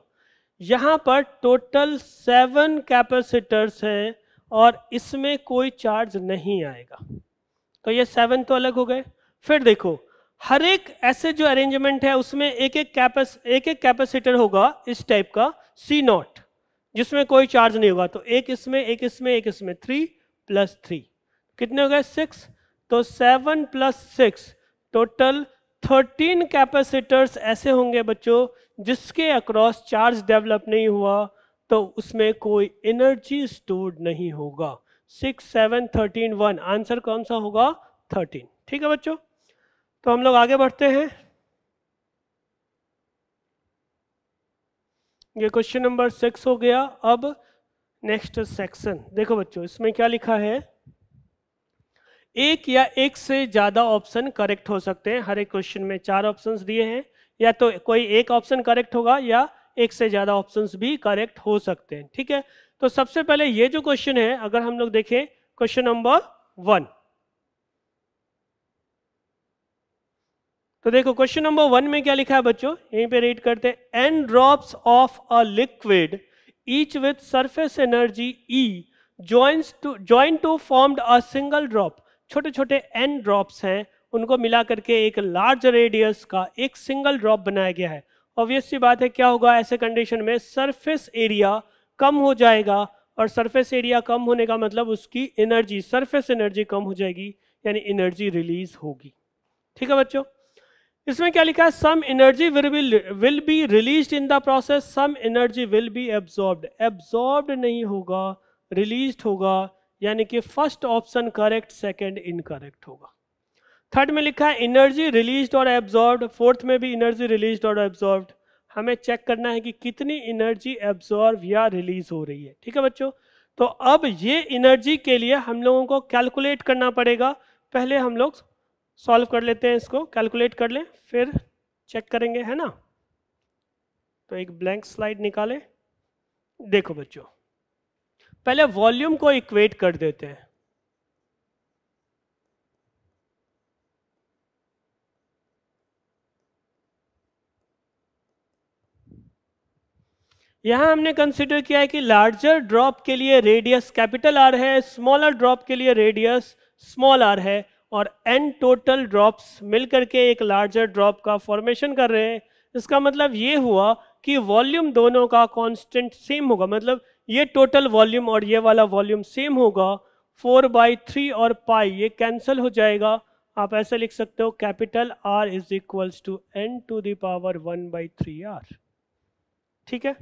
यहां पर टोटल सेवन कैपेसिटर्स हैं और इसमें कोई चार्ज नहीं आएगा तो ये सेवन तो अलग हो गए फिर देखो हर एक ऐसे जो अरेंजमेंट है उसमें एक एक कैपेस एक एक कैपेसिटर होगा इस टाइप का सी नॉट जिसमें कोई चार्ज नहीं होगा तो एक इसमें एक इसमें एक इसमें थ्री प्लस थ्री कितने हो गए सिक्स तो seven plus six total thirteen capacitors ऐसे होंगे बच्चों जिसके अक्रॉस चार्ज डेवलप नहीं हुआ तो उसमें कोई एनर्जी स्टोर्ड नहीं होगा six seven thirteen one answer कौन सा होगा थर्टीन ठीक है बच्चों तो हम लोग आगे बढ़ते हैं ये क्वेश्चन नंबर सिक्स हो गया अब नेक्स्ट सेक्शन देखो बच्चों इसमें क्या लिखा है एक या एक से ज़्यादा ऑप्शन करेक्ट हो सकते हैं हर एक क्वेश्चन में चार ऑप्शंस दिए हैं या तो कोई एक ऑप्शन करेक्ट होगा या एक से ज़्यादा ऑप्शंस भी करेक्ट हो सकते हैं ठीक है तो सबसे पहले ये जो क्वेश्चन है अगर हम लोग देखें क्वेश्चन नंबर वन तो देखो क्वेश्चन नंबर वन में क्या लिखा है बच्चों यहीं पे रीड करते हैं N drops of a liquid each with surface energy E joint to formed a single drop छोटे छोटे एन ड्रॉप्स हैं उनको मिला करके एक लार्ज रेडियस का एक सिंगल ड्रॉप बनाया गया है ऑब्वियस सी बात है क्या होगा ऐसे कंडीशन में सरफेस एरिया कम हो जाएगा और सरफेस एरिया कम होने का मतलब उसकी एनर्जी सरफेस एनर्जी कम हो जाएगी यानी एनर्जी रिलीज होगी ठीक है बच्चों इसमें क्या लिखा है some energy will be release in the process some energy will be absorb absorb नहीं होगा रिलीज होगा यानी कि first option correct second incorrect होगा थर्ड में लिखा है एनर्जी रिलीज और एब्जॉर्ब फोर्थ में भी एनर्जी रिलीज और एब्जॉर्ब हमें चेक करना है कि कितनी एनर्जी एब्जॉर्ब या रिलीज हो रही है ठीक है बच्चों तो अब ये एनर्जी के लिए हम लोगों को कैलकुलेट करना पड़ेगा पहले हम लोग सॉल्व कर लेते हैं इसको कैलकुलेट कर लें फिर चेक करेंगे है ना तो एक ब्लैंक स्लाइड निकालें देखो बच्चों पहले वॉल्यूम को इक्वेट कर देते हैं यहां हमने कंसिडर किया है कि लार्जर ड्रॉप के लिए रेडियस कैपिटल आर है स्मॉलर ड्रॉप के लिए रेडियस स्मॉल आर है और एन टोटल ड्रॉप्स मिलकर के एक लार्जर ड्रॉप का फॉर्मेशन कर रहे हैं इसका मतलब ये हुआ कि वॉल्यूम दोनों का कांस्टेंट सेम होगा मतलब ये टोटल वॉल्यूम और ये वाला वॉल्यूम सेम होगा फोर बाई थ्री और पाई ये कैंसिल हो जाएगा आप ऐसे लिख सकते हो capital R is equals to N to the power one by three R ठीक है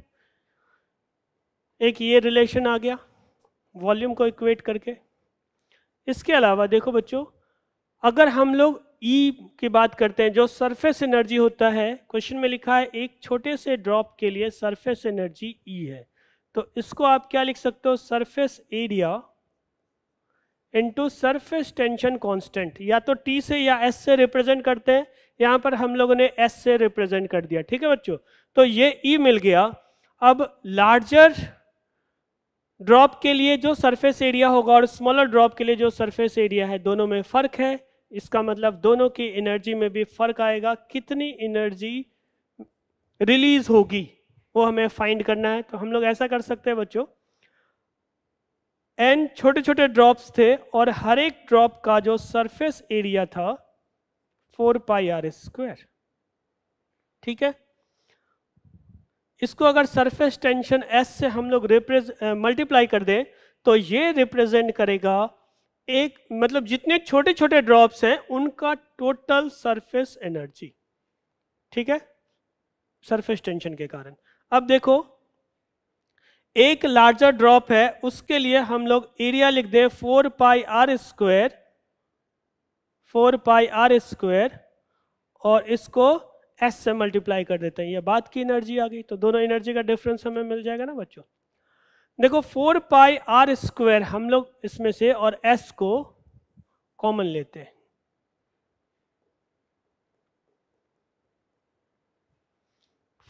एक ये रिलेशन आ गया वॉल्यूम को इक्वेट करके इसके अलावा देखो बच्चों अगर हम लोग ई e की बात करते हैं जो सरफेस एनर्जी होता है क्वेश्चन में लिखा है एक छोटे से ड्रॉप के लिए सरफेस एनर्जी ई e है तो इसको आप क्या लिख सकते हो surface area into surface tension constant या तो टी से या एस से रिप्रेजेंट करते हैं यहाँ पर हम लोगों ने एस से रिप्रेजेंट कर दिया ठीक है बच्चों तो ये ई e मिल गया अब लार्जर ड्रॉप के लिए जो सरफेस एरिया होगा और स्मॉलर ड्रॉप के लिए जो सरफेस एरिया है दोनों में फ़र्क है इसका मतलब दोनों की एनर्जी में भी फ़र्क आएगा कितनी एनर्जी रिलीज होगी वो हमें फाइंड करना है तो हम लोग ऐसा कर सकते हैं बच्चों एन छोटे छोटे ड्रॉप्स थे और हर एक ड्रॉप का जो सरफेस एरिया था फोर पाई आर स्क्वायर ठीक है इसको अगर सरफेस टेंशन एस से हम लोग रिप्रेज मल्टीप्लाई कर दें तो ये रिप्रेजेंट करेगा एक मतलब जितने छोटे छोटे ड्रॉप्स हैं उनका टोटल सरफेस एनर्जी ठीक है सरफेस टेंशन के कारण अब देखो एक लार्जर ड्रॉप है उसके लिए हम लोग एरिया लिख दें four pi R square four pi R square और इसको एस से मल्टीप्लाई कर देते हैं ये बात की एनर्जी आ गई तो दोनों एनर्जी का डिफरेंस हमें मिल जाएगा ना बच्चों देखो फोर पाई आर स्क्वायर हम लोग इसमें से और एस को कॉमन लेते हैं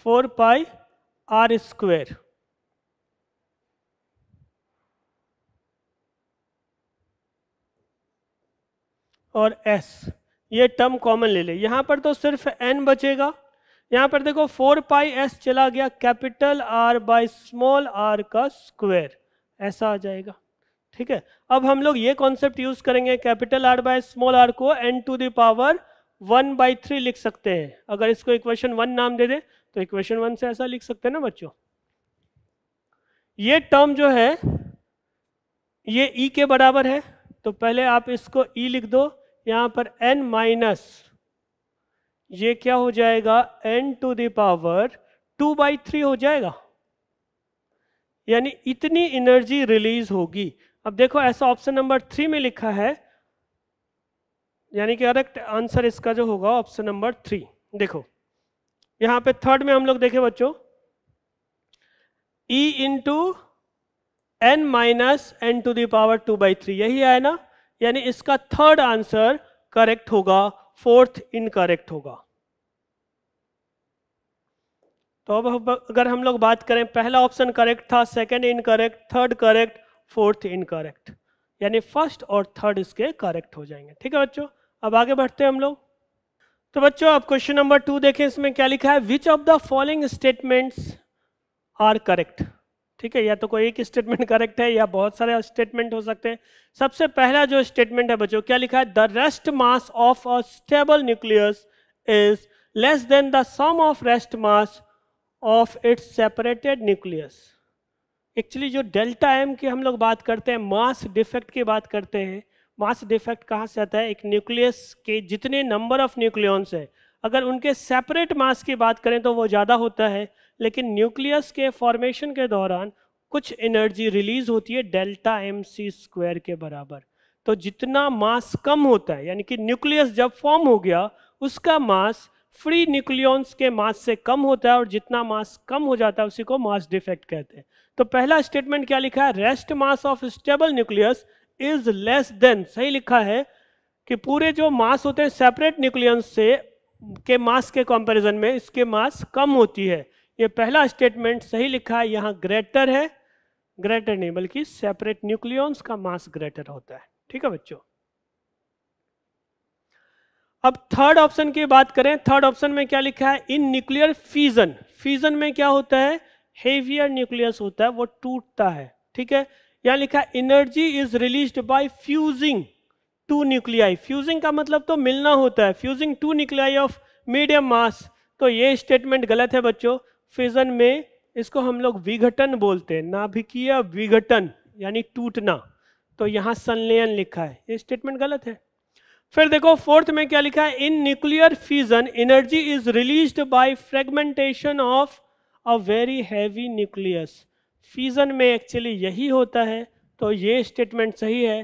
फोर पाई आर स्क्वेर और एस ये टर्म कॉमन ले ले यहां पर तो सिर्फ एन बचेगा यहां पर देखो फोर पाई एस चला गया capital R by small R का स्क्वायर ऐसा आ जाएगा ठीक है अब हम लोग ये कॉन्सेप्ट यूज करेंगे capital R by small R को N to the power one by three लिख सकते हैं अगर इसको इक्वेशन वन नाम दे दे तो इक्वेशन वन से ऐसा लिख सकते हैं ना बच्चों ये टर्म जो है ये ई e के बराबर है तो पहले आप इसको ई e लिख दो यहां पर एन माइनस ये क्या हो जाएगा n to the power two by three हो जाएगा यानी इतनी एनर्जी रिलीज होगी अब देखो ऐसा ऑप्शन नंबर थ्री में लिखा है यानी कि करेक्ट आंसर इसका जो होगा ऑप्शन नंबर थ्री देखो यहां पे थर्ड में हम लोग देखे बच्चों e into n minus n to the power two by three यही आया ना यानी इसका थर्ड आंसर करेक्ट होगा फोर्थ इनकरेक्ट होगा तो अब अगर हम लोग बात करें पहला ऑप्शन करेक्ट था second incorrect third correct fourth incorrect यानी फर्स्ट और थर्ड इसके करेक्ट हो जाएंगे ठीक है बच्चों अब आगे बढ़ते हैं हम लोग तो बच्चों आप क्वेश्चन नंबर टू देखें इसमें क्या लिखा है which of the following statements are correct ठीक है या तो कोई एक स्टेटमेंट करेक्ट है या बहुत सारे स्टेटमेंट हो सकते हैं सबसे पहला जो स्टेटमेंट है बच्चों क्या लिखा है the rest mass of a stable nucleus is less than the sum of rest mass of its separated nucleus actually जो डेल्टा एम की हम लोग बात करते हैं मास डिफेक्ट की बात करते हैं मास डिफेक्ट कहाँ से आता है एक न्यूक्लियस के जितने नंबर ऑफ न्यूक्लियॉन्स है अगर उनके सेपरेट मास की बात करें तो वो ज़्यादा होता है लेकिन न्यूक्लियस के फॉर्मेशन के दौरान कुछ एनर्जी रिलीज होती है डेल्टा एम सी स्क्वायर के बराबर तो जितना मास कम होता है यानी कि न्यूक्लियस जब फॉर्म हो गया उसका मास फ्री न्यूक्लियॉन्स के मास से कम होता है और जितना मास कम हो जाता है उसी को मास डिफेक्ट कहते हैं तो पहला स्टेटमेंट क्या लिखा है rest mass of stable nucleus is less than सही लिखा है कि पूरे जो मास होते हैं सेपरेट न्यूक्लियंस से के मास के कंपैरिजन में इसके मास कम होती है ये पहला स्टेटमेंट सही लिखा है यहाँ ग्रेटर है ग्रेटर नहीं बल्कि सेपरेट न्यूक्लियंस का मास ग्रेटर होता है ठीक है बच्चों अब थर्ड ऑप्शन की बात करें थर्ड ऑप्शन में क्या लिखा है इन न्यूक्लियर फीजन फीजन में क्या होता है हेवियर न्यूक्लियस होता है वो टूटता है ठीक है यहां लिखा energy is released by fusing two nuclei fusing का मतलब तो मिलना होता है fusing two nuclei of medium mass तो ये स्टेटमेंट गलत है बच्चों फिजन में इसको हम लोग विघटन बोलते हैं नाभिकीय विघटन यानी टूटना तो यहाँ संलयन लिखा है ये स्टेटमेंट गलत है फिर देखो फोर्थ में क्या लिखा है in nuclear fusion energy is released by fragmentation of a very heavy nucleus fission में एक्चुअली यही होता है तो ये स्टेटमेंट सही है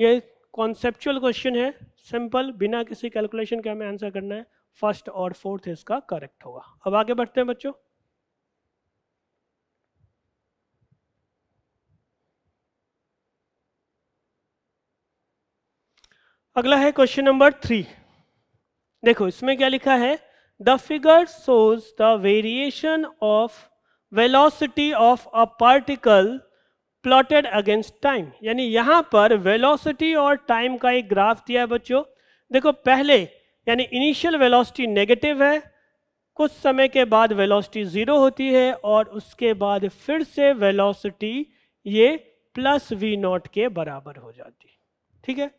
ये कॉन्सेप्चुअल क्वेश्चन है सिंपल बिना किसी कैलकुलेशन के हमें आंसर करना है फर्स्ट और फोर्थ इसका करेक्ट होगा अब आगे बढ़ते हैं बच्चों अगला है क्वेश्चन नंबर थ्री देखो इसमें क्या लिखा है the figure shows the variation of velocity of a particle plotted against time यानी यहाँ पर वेलोसिटी और टाइम का एक ग्राफ दिया है बच्चों देखो पहले यानी इनिशियल वेलोसिटी नेगेटिव है कुछ समय के बाद वेलोसिटी ज़ीरो होती है और उसके बाद फिर से वेलोसिटी ये प्लस वी नॉट के बराबर हो जाती ठीक है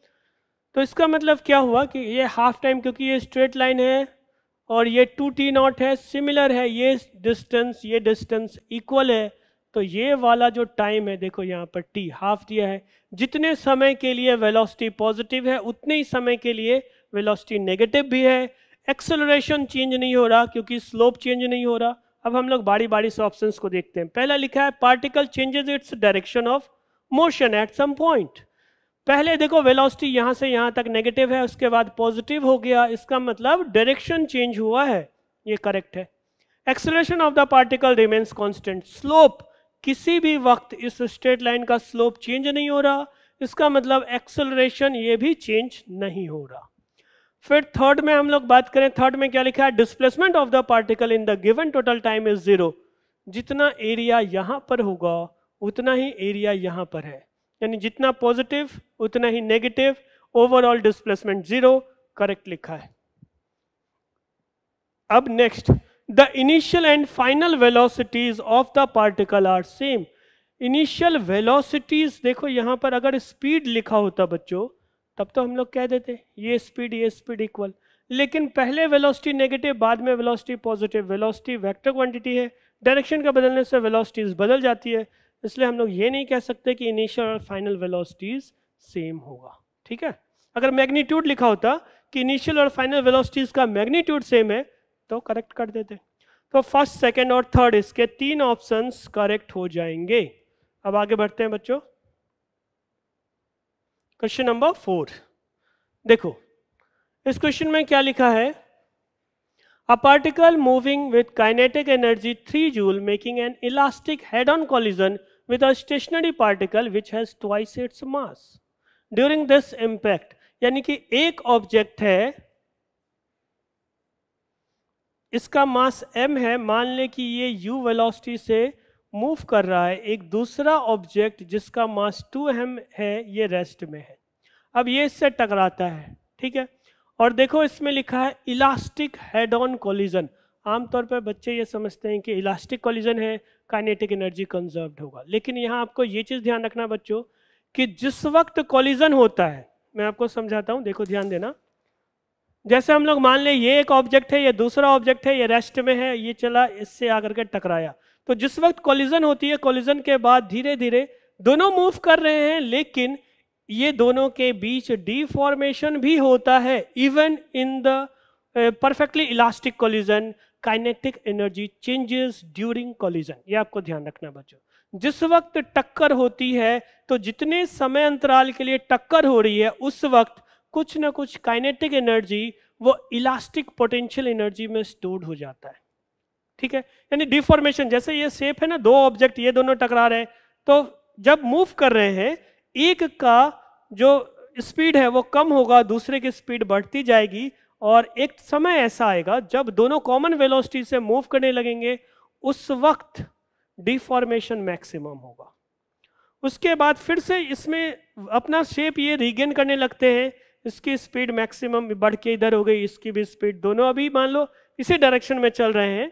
तो इसका मतलब क्या हुआ कि ये हाफ टाइम क्योंकि ये स्ट्रेट लाइन है और ये टू टी नॉट है सिमिलर है ये डिस्टेंस ये डिस्टेंस इक्वल है तो ये वाला जो टाइम है देखो यहाँ पर टी हाफ दिया है जितने समय के लिए वेलोसिटी पॉजिटिव है उतने ही समय के लिए वेलोसिटी नेगेटिव भी है एक्सेलरेशन चेंज नहीं हो रहा क्योंकि स्लोप चेंज नहीं हो रहा अब हम लोग बारी बारी से ऑप्शंस को देखते हैं पहला लिखा है particle changes its direction of motion at some point पहले देखो वेलोसिटी यहां से यहां तक नेगेटिव है उसके बाद पॉजिटिव हो गया इसका मतलब डायरेक्शन चेंज हुआ है ये करेक्ट है acceleration of the particle remains constant slope किसी भी वक्त इस स्ट्रेट लाइन का स्लोप चेंज नहीं हो रहा इसका मतलब एक्सलरेशन ये भी चेंज नहीं हो रहा फिर थर्ड में हम लोग बात करें थर्ड में क्या लिखा है displacement of the particle in the given total time is zero जितना एरिया यहाँ पर होगा उतना ही एरिया यहाँ पर है यानी जितना पॉजिटिव उतना ही negative overall displacement zero correct लिखा है अब next the initial and final velocities of the particle are same initial velocities देखो यहां पर अगर स्पीड लिखा होता बच्चों तब तो हम लोग कह देते ये स्पीड ये स्पीड इक्वल लेकिन पहले वेलोसिटी नेगेटिव बाद में velocity positive velocity vector quantity है डायरेक्शन का बदलने से वेलोसिटीज बदल जाती है इसलिए हम लोग ये नहीं कह सकते कि इनिशियल और फाइनल वेलोसिटीज सेम होगा ठीक है अगर मैग्नीट्यूड लिखा होता कि इनिशियल और फाइनल वेलोसिटीज का मैग्नीट्यूड सेम है तो करेक्ट कर देते तो फर्स्ट सेकेंड और थर्ड इसके तीन ऑप्शन करेक्ट हो जाएंगे अब आगे बढ़ते हैं बच्चों क्वेश्चन नंबर फोर देखो इस क्वेश्चन में क्या लिखा है a particle moving with kinetic energy three joule making an elastic head on collision with a stationary particle which has twice its mass during this impact यानी कि एक ऑब्जेक्ट है इसका मास m है मान लें कि ये u वेलोसिटी से मूव कर रहा है एक दूसरा ऑब्जेक्ट जिसका मास 2m है ये रेस्ट में है अब ये इससे टकराता है ठीक है और देखो इसमें लिखा है इलास्टिक हेड ऑन कोलिजन आमतौर पर बच्चे ये समझते हैं कि इलास्टिक कोलिजन है काइनेटिक एनर्जी कंजर्व्ड होगा लेकिन यहाँ आपको ये चीज़ ध्यान रखना बच्चों कि जिस वक्त कॉलिजन होता है मैं आपको समझाता हूँ देखो ध्यान देना जैसे हम लोग मान लें ये एक ऑब्जेक्ट है ये दूसरा ऑब्जेक्ट है ये रेस्ट में है ये चला इससे आकर के टकराया तो जिस वक्त कॉलिजन होती है कॉलिजन के बाद धीरे धीरे दोनों मूव कर रहे हैं लेकिन ये दोनों के बीच डिफॉर्मेशन भी होता है even in the perfectly elastic collision kinetic energy changes during collision ये आपको ध्यान रखना बच्चों जिस वक्त टक्कर होती है तो जितने समय अंतराल के लिए टक्कर हो रही है उस वक्त कुछ ना कुछ काइनेटिक एनर्जी वो इलास्टिक पोटेंशियल एनर्जी में स्टोर्ड हो जाता है ठीक है यानी डिफॉर्मेशन जैसे ये सेफ है ना दो ऑब्जेक्ट ये दोनों टकरा रहे हैं तो जब मूव कर रहे हैं एक का जो स्पीड है वो कम होगा दूसरे की स्पीड बढ़ती जाएगी और एक समय ऐसा आएगा जब दोनों कॉमन वेलोसिटी से मूव करने लगेंगे उस वक्त डिफॉर्मेशन मैक्सिमम होगा उसके बाद फिर से इसमें अपना शेप ये रिगेन करने लगते हैं इसकी स्पीड मैक्सिमम बढ़ के इधर हो गई इसकी भी स्पीड दोनों अभी मान लो इसी डायरेक्शन में चल रहे हैं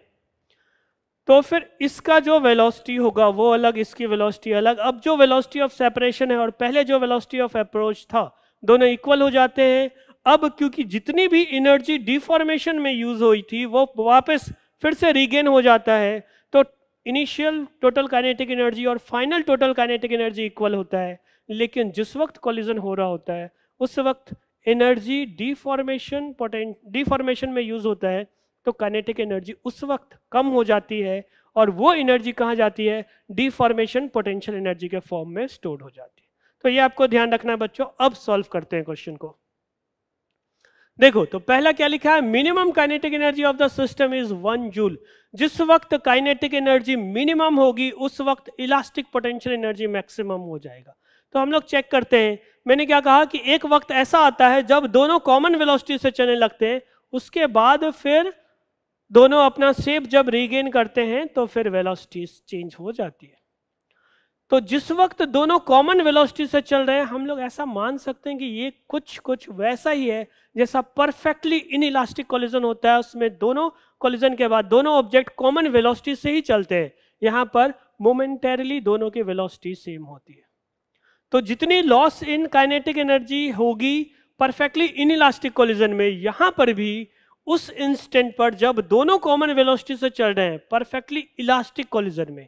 तो फिर इसका जो वेलोसिटी होगा वो अलग इसकी वेलोसिटी अलग अब जो वेलोसिटी ऑफ सेपरेशन है और पहले जो वेलोसिटी ऑफ अप्रोच था दोनों इक्वल हो जाते हैं अब क्योंकि जितनी भी एनर्जी डिफॉर्मेशन में यूज हुई थी वो वापस फिर से रिगेन हो जाता है तो इनिशियल टोटल काइनेटिक एनर्जी और final total kinetic energy equal होता है लेकिन जिस वक्त कॉलिजन हो रहा होता है उस वक्त एनर्जी डिफॉर्मेशन पोटें डिफॉर्मेशन में यूज होता है तो काइनेटिक एनर्जी उस वक्त कम हो जाती है और वो एनर्जी कहाँ जाती है डिफॉर्मेशन पोटेंशियल एनर्जी के फॉर्म में स्टोर हो जाती है तो ये आपको ध्यान रखना है बच्चों अब सॉल्व करते हैं क्वेश्चन को देखो तो पहला क्या लिखा है minimum kinetic energy of the system is one joule जिस वक्त काइनेटिक एनर्जी मिनिमम होगी उस वक्त इलास्टिक पोटेंशियल एनर्जी मैक्सिमम हो जाएगा तो हम लोग चेक करते हैं मैंने क्या कहा कि एक वक्त ऐसा आता है जब दोनों कॉमन वेलोसिटी से चलने लगते हैं उसके बाद फिर दोनों अपना सेप जब रीगेन करते हैं तो फिर वेलोसिटीज चेंज हो जाती है तो जिस वक्त दोनों कॉमन वेलोसिटी से चल रहे हैं हम लोग ऐसा मान सकते हैं कि ये कुछ कुछ वैसा ही है जैसा परफेक्टली इन इलास्टिक कॉलिजन होता है उसमें दोनों कॉलिजन के बाद दोनों ऑब्जेक्ट कॉमन वेलोसिटी से ही चलते हैं यहाँ पर मोमेंटेरली दोनों की वेलोसिटी सेम होती है तो जितनी लॉस इन काइनेटिक एनर्जी होगी परफेक्टली इन इलास्टिक कॉलिजन में यहाँ पर भी उस इंस्टेंट पर जब दोनों कॉमन वेलोसिटी से चल रहे हैं परफेक्टली इलास्टिक कॉलिजन में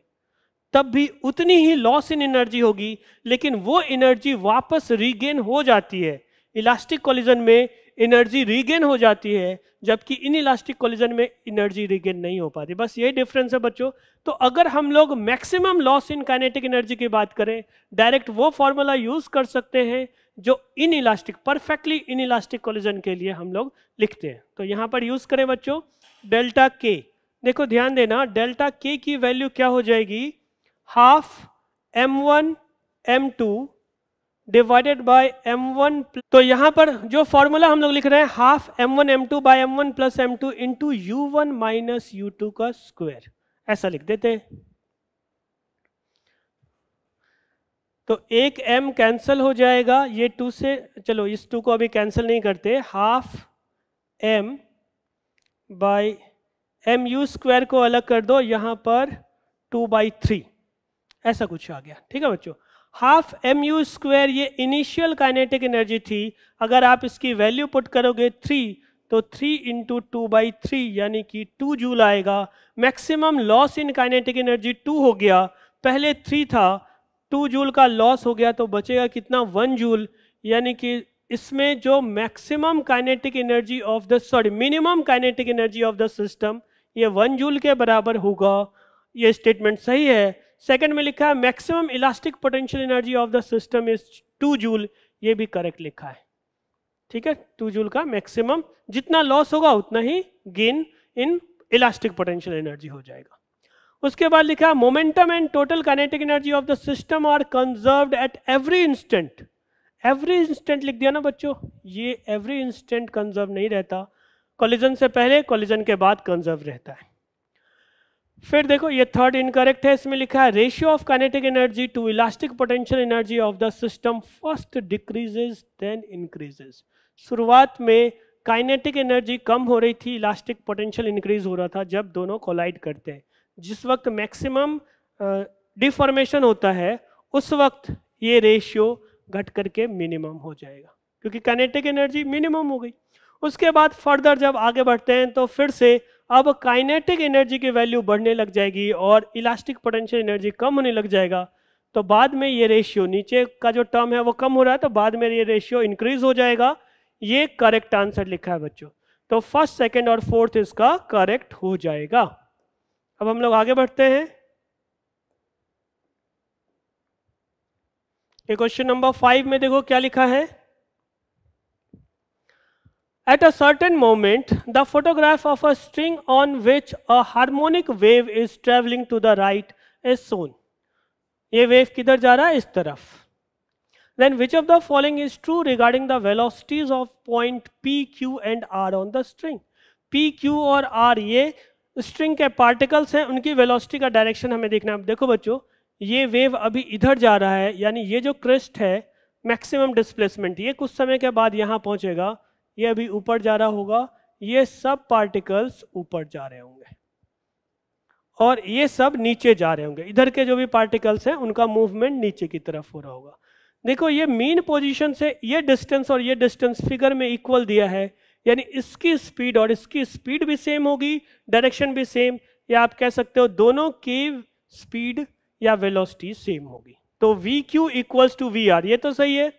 तब भी उतनी ही लॉस इन एनर्जी होगी लेकिन वो एनर्जी वापस रीगेन हो जाती है इलास्टिक कॉलिजन में एनर्जी रीगेन हो जाती है जबकि इन इलास्टिक कॉलिजन में एनर्जी रीगेन नहीं हो पाती बस यही डिफरेंस है बच्चों तो अगर हम लोग maximum loss in kinetic energy की बात करें डायरेक्ट वो फॉर्मूला यूज कर सकते हैं जो inelastic perfectly inelastic collision के लिए हम लोग लिखते हैं तो यहाँ पर यूज करें बच्चों डेल्टा के देखो ध्यान देना डेल्टा के की वैल्यू क्या हो जाएगी half M one M two divided by M one तो यहाँ पर जो फॉर्मूला हम लोग लिख रहे हैं half M one M two by M one plus M two into U one minus U two का स्क्वेयर ऐसा लिख देते हैं तो एक एम कैंसिल हो जाएगा ये टू से चलो इस टू को अभी कैंसिल नहीं करते half M by M U square को अलग कर दो यहाँ पर टू बाई थ्री ऐसा कुछ आ गया ठीक है बच्चों हाफ एम यू स्क्वेयर ये इनिशियल काइनेटिक एनर्जी थी अगर आप इसकी वैल्यू पुट करोगे थ्री तो three into two by three यानी कि टू जूल आएगा maximum loss in kinetic energy two हो गया पहले थ्री था टू जूल का लॉस हो गया तो बचेगा कितना वन जूल यानी कि इसमें जो maximum kinetic energy of the sorry minimum kinetic energy of the system ये वन जूल के बराबर होगा ये स्टेटमेंट सही है सेकंड में लिखा है maximum elastic potential energy of the system is two joule ये भी करेक्ट लिखा है ठीक है टू जूल का मैक्सिमम जितना लॉस होगा उतना ही gain in elastic potential energy हो जाएगा उसके बाद लिखा है momentum and total kinetic energy of the system are conserve at every instant every instant लिख दिया ना बच्चों ये एवरी इंस्टेंट कंजर्व नहीं रहता कॉलिजन से पहले कॉलिजन के बाद कंजर्व रहता है फिर देखो ये थर्ड इनकरेक्ट है इसमें लिखा है ratio of kinetic energy to elastic potential energy of the system first decreases then increases शुरुआत में काइनेटिक एनर्जी कम हो रही थी इलास्टिक पोटेंशियल इंक्रीज हो रहा था जब दोनों कोलाइड करते हैं जिस वक्त मैक्सिमम डिफॉर्मेशन होता है उस वक्त ये रेशियो घट करके मिनिमम हो जाएगा क्योंकि काइनेटिक एनर्जी मिनिमम हो गई उसके बाद फर्दर जब आगे बढ़ते हैं तो फिर से अब काइनेटिक एनर्जी की वैल्यू बढ़ने लग जाएगी और इलास्टिक पोटेंशियल एनर्जी कम होने लग जाएगा तो बाद में ये रेशियो नीचे का जो टर्म है वो कम हो रहा है तो बाद में ये रेशियो इंक्रीज हो जाएगा ये करेक्ट आंसर लिखा है बच्चों तो फर्स्ट सेकेंड और फोर्थ इसका करेक्ट हो जाएगा अब हम लोग आगे बढ़ते हैं क्वेश्चन नंबर फाइव में देखो क्या लिखा है At a certain moment, the photograph of a string on which a harmonic wave is traveling to the right is shown. ये वेव किधर जा रहा है इस तरफ Then which of the following is true regarding the velocities of point P, Q and R on the string? P, Q और R ये string के पार्टिकल्स हैं उनकी वेलोसिटी का डायरेक्शन हमें देखना है देखो बच्चों ये वेव अभी इधर जा रहा है यानी ये जो क्रिस्ट है मैक्सिमम डिस्प्लेसमेंट ये कुछ समय के बाद यहाँ पहुँचेगा ये अभी ऊपर जा रहा होगा ये सब पार्टिकल्स ऊपर जा रहे होंगे और ये सब नीचे जा रहे होंगे इधर के जो भी पार्टिकल्स हैं उनका मूवमेंट नीचे की तरफ हो रहा होगा देखो ये मीन पोजीशन से ये डिस्टेंस और ये डिस्टेंस फिगर में इक्वल दिया है यानी इसकी स्पीड और इसकी स्पीड भी सेम होगी डायरेक्शन भी सेम या आप कह सकते हो दोनों की स्पीड या वेलोसिटी सेम होगी तो V Q equals to V R ये तो सही है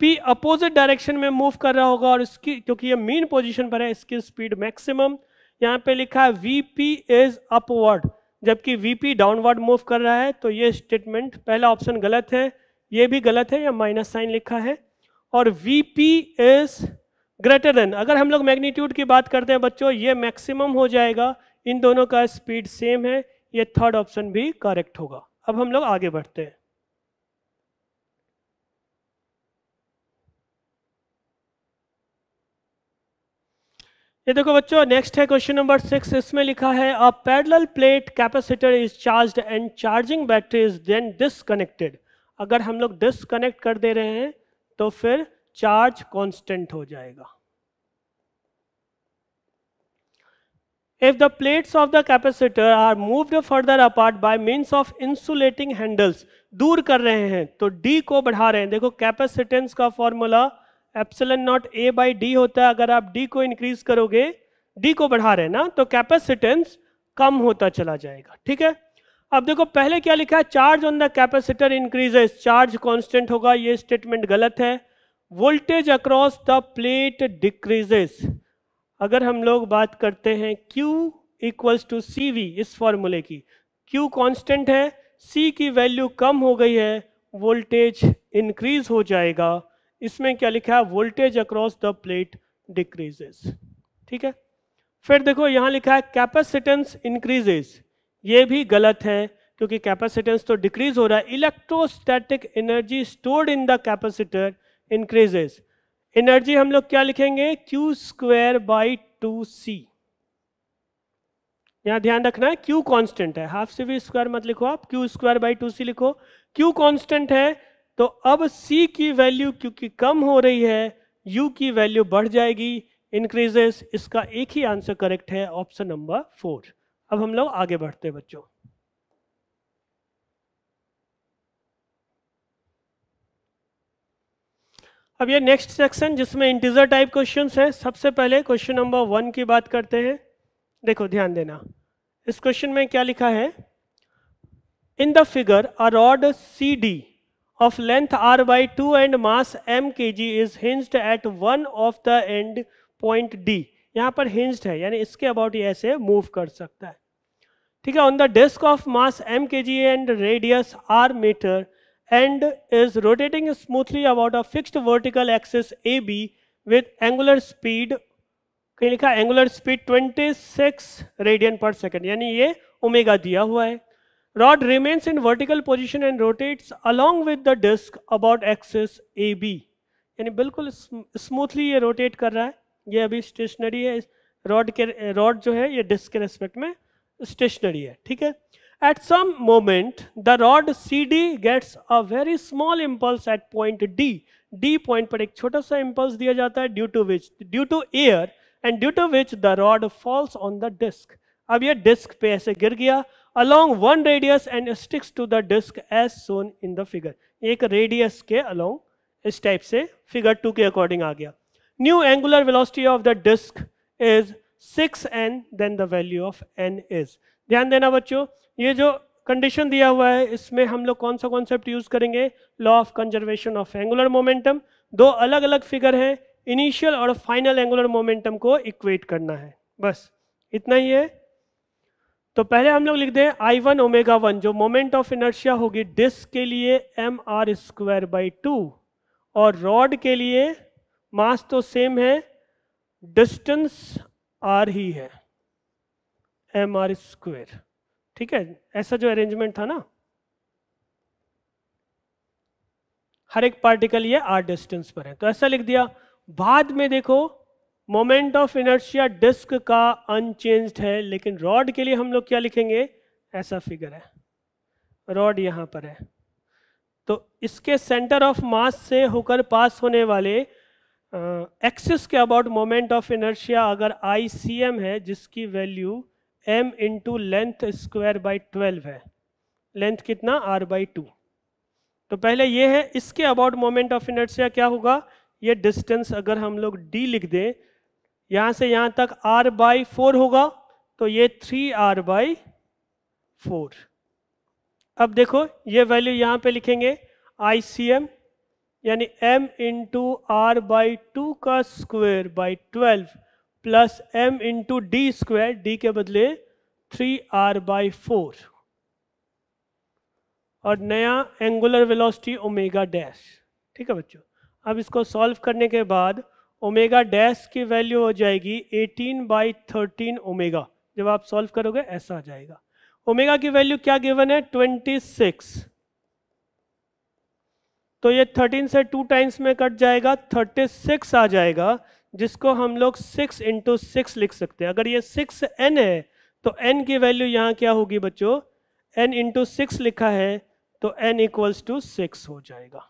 पी अपोजिट डायरेक्शन में मूव कर रहा होगा और इसकी क्योंकि ये मेन पोजीशन पर है इसकी स्पीड मैक्सिमम यहाँ पे लिखा है वी पी इज अपवर्ड जबकि वी पी डाउनवर्ड मूव कर रहा है तो ये स्टेटमेंट पहला ऑप्शन गलत है ये भी गलत है या माइनस साइन लिखा है और V P is greater than अगर हम लोग मैग्नीट्यूड की बात करते हैं बच्चों ये मैक्सिमम हो जाएगा इन दोनों का स्पीड सेम है ये थर्ड ऑप्शन भी करेक्ट होगा अब हम लोग आगे बढ़ते हैं ये देखो बच्चों नेक्स्ट है क्वेश्चन नंबर सिक्स इसमें लिखा है a parallel plate capacitor is charged and charging battery is then disconnected अगर हम लोग डिसकनेक्ट कर दे रहे हैं तो फिर चार्ज कांस्टेंट हो जाएगा if the plates of the capacitor are moved further apart by means of insulating handles दूर कर रहे हैं तो डी को बढ़ा रहे हैं देखो कैपेसिटेंस का formula epsilon naught A by D होता है अगर आप डी को इंक्रीज करोगे डी को बढ़ा रहे ना तो कैपेसिटेंस कम होता चला जाएगा ठीक है अब देखो पहले क्या लिखा है charge on the capacitor increases charge constant होगा ये स्टेटमेंट गलत है voltage across the plate decreases अगर हम लोग बात करते हैं Q equals to C V इस फॉर्मूले की Q कांस्टेंट है C की वैल्यू कम हो गई है वोल्टेज इंक्रीज हो जाएगा इसमें क्या लिखा है voltage across the plate decreases ठीक है फिर देखो यहाँ लिखा है कैपेसिटेंस इंक्रीजेस ये भी गलत है क्योंकि कैपेसिटेंस तो डिक्रीज हो रहा है electrostatic energy stored in the capacitor increases energy हम लोग क्या लिखेंगे Q square by two C यहाँ ध्यान रखना है क्यू कॉन्स्टेंट है हाफ सी वी स्क्वायर मत लिखो आप Q square by two C लिखो क्यू कॉन्स्टेंट है तो अब C की वैल्यू क्योंकि कम हो रही है U की वैल्यू बढ़ जाएगी इंक्रीजेस इसका एक ही आंसर करेक्ट है ऑप्शन नंबर फोर अब हम लोग आगे बढ़ते हैं बच्चों अब ये नेक्स्ट सेक्शन जिसमें इंटीजर टाइप क्वेश्चंस है सबसे पहले क्वेश्चन नंबर वन की बात करते हैं देखो ध्यान देना इस क्वेश्चन में क्या लिखा है in the figure a rod C D of length r by 2 and mass m kg is hinged at one of the end point d यहाँ पर हिंस्ड है यानी इसके अबाउट ये ऐसे मूव कर सकता है ठीक है on the disc of mass M K G and radius R metre and is rotating smoothly about a fixed vertical axis A B with angular speed कहीं लिखा angular speed 26 radian per second यानी ये omega दिया हुआ है Rod remains in vertical position and rotates along with the disc about axis AB. यानी बिल्कुल smoothly ये रोटेट कर रहा है ये अभी स्टेशनरी है रॉड के रॉड जो है ये डिस्क के रेस्पेक्ट में स्टेशनरी है ठीक है at some moment the rod C D gets a very small impulse at point D D point पर एक छोटा सा इम्पल्स दिया जाता है due to which due to air and due to which the rod falls on the disc अब ये disc पे ऐसे गिर गया along one radius and sticks to the disk as shown in the figure एक radius के along इस type से figure 2 के according आ गया new angular velocity of the disk is 6n then the value of n is ध्यान देना बच्चों ये जो कंडीशन दिया हुआ है इसमें हम लोग कौन सा कॉन्सेप्ट यूज करेंगे law of conservation of angular momentum दो अलग अलग फिगर हैं इनिशियल और फाइनल एंगुलर मोमेंटम को इक्वेट करना है बस इतना ही है तो पहले हम लोग लिख दें आई वन ओमेगा वन जो मोमेंट ऑफ इनर्शिया होगी डिस्क के लिए M R square by two और रॉड के लिए मास तो सेम है डिस्टेंस आर ही है एम आर स्क्वेयर ठीक है ऐसा जो अरेंजमेंट था ना हर एक पार्टिकल ये आर डिस्टेंस पर है तो ऐसा लिख दिया बाद में देखो मोमेंट ऑफ इनर्शिया डिस्क का अनचेंज्ड है लेकिन रॉड के लिए हम लोग क्या लिखेंगे ऐसा फिगर है रॉड यहाँ पर है तो इसके सेंटर ऑफ मास से होकर पास होने वाले एक्सिस के अबाउट मोमेंट ऑफ इनर्शिया अगर आई सी एम है जिसकी value M into length square by twelve है लेंथ कितना आर बाई टू तो पहले ये है इसके अबाउट मोमेंट ऑफ इनर्शिया क्या होगा ये डिस्टेंस अगर हम लोग डी लिख दें यहाँ से यहाँ तक आर बाई फोर होगा तो ये थ्री आर बाई फोर अब देखो ये वैल्यू यहाँ पे लिखेंगे आई सी एम यानी M into R by two का square by twelve plus M into D square D के बदले थ्री आर बाई फोर और नया एंगुलर वेलोसिटी ओमेगा डैश ठीक है बच्चों अब इसको सॉल्व करने के बाद ओमेगा डैश की वैल्यू हो जाएगी 18 बाई 13 ओमेगा जब आप सॉल्व करोगे ऐसा आ जाएगा ओमेगा की वैल्यू क्या गिवन है 26 तो ये 13 से टू टाइम्स में कट जाएगा 36 आ जाएगा जिसको हम लोग 6 इंटू सिक्स लिख सकते हैं अगर ये 6n एन है तो एन की वैल्यू यहाँ क्या होगी बच्चों एन इंटू सिक्स लिखा है तो एन इक्वल्स टू सिक्स हो जाएगा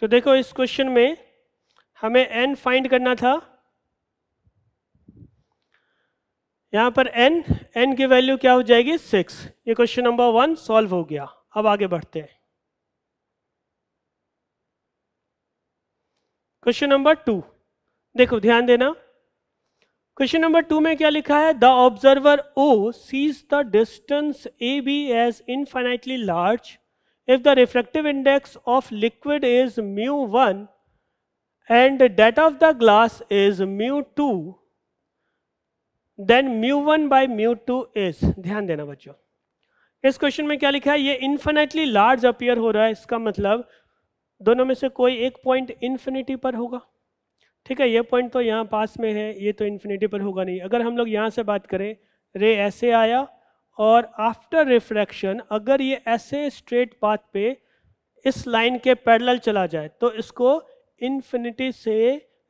तो देखो इस क्वेश्चन में हमें एन फाइंड करना था यहाँ पर एन एन की वैल्यू क्या हो जाएगी सिक्स ये क्वेश्चन नंबर वन सॉल्व हो गया अब आगे बढ़ते हैं क्वेश्चन नंबर टू देखो ध्यान देना क्वेश्चन नंबर टू में क्या लिखा है the observer O sees the distance A B as infinitely large if the refractive index of liquid is of and that of the glass is mu then by by two is ध्यान देना बच्चों इस question में क्या लिखा है ये infinitely large appear हो रहा है इसका मतलब दोनों में से कोई एक पॉइंट इन्फिनिटी पर होगा ठीक है ये पॉइंट तो यहाँ पास में है ये तो इन्फिनिटी पर होगा नहीं अगर हम लोग यहाँ से बात करें रे ऐसे आया और आफ्टर रिफ्रैक्शन अगर ये ऐसे स्ट्रेट पाथ पे इस लाइन के पैरेलल चला जाए तो इसको इन्फिनिटी से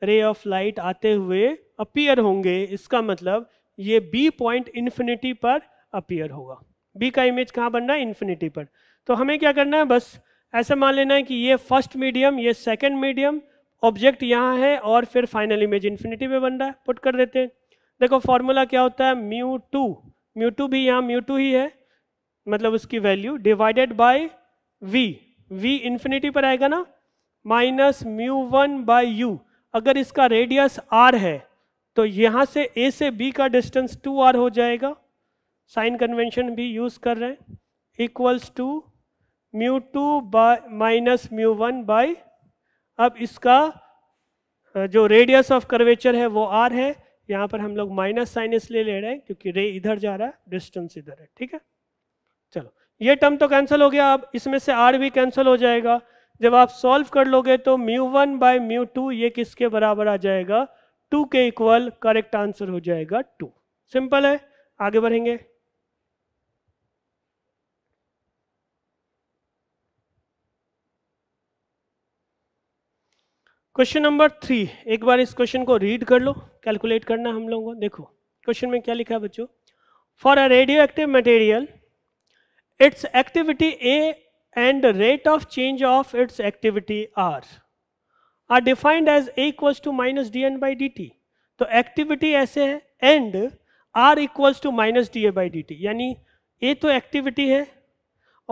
रे ऑफ लाइट आते हुए अपीयर होंगे इसका मतलब ये बी पॉइंट इन्फिनिटी पर अपीयर होगा बी का इमेज कहाँ बन रहा है इन्फिनिटी पर तो हमें क्या करना है बस ऐसे मान लेना है कि ये फर्स्ट मीडियम ये सेकेंड मीडियम ऑब्जेक्ट यहाँ है और फिर फाइनल इमेज इन्फिनिटी पर बन रहा है पुट कर देते हैं देखो फॉर्मूला क्या होता है म्यू टू म्यू टू भी यहाँ म्यू टू ही है मतलब उसकी value divided by V V infinity पर आएगा ना minus mu one by U अगर इसका रेडियस आर है तो यहाँ से ए से बी का डिस्टेंस टू आर हो जाएगा साइन कन्वेंशन भी यूज़ कर रहे हैं equals to mu two by minus mu one by अब इसका जो रेडियस ऑफ कर्वेचर है वो आर है यहाँ पर हम लोग माइनस साइन इसलिए ले रहे हैं क्योंकि रे इधर जा रहा है डिस्टेंस इधर है ठीक है चलो ये टर्म तो कैंसिल हो गया अब इसमें से आर भी कैंसिल हो जाएगा जब आप सॉल्व कर लोगे तो mu one by mu two ये किसके बराबर आ जाएगा टू के इक्वल करेक्ट आंसर हो जाएगा टू सिंपल है आगे बढ़ेंगे क्वेश्चन नंबर थ्री एक बार इस क्वेश्चन को रीड कर लो कैलकुलेट करना हम लोगों को देखो क्वेश्चन में क्या लिखा है बच्चों for a radioactive material its activity A and rate of change of its activity R R defined as A equals to minus D N by D T तो एक्टिविटी ऐसे है and R equals to minus D A by D T यानी A तो activity है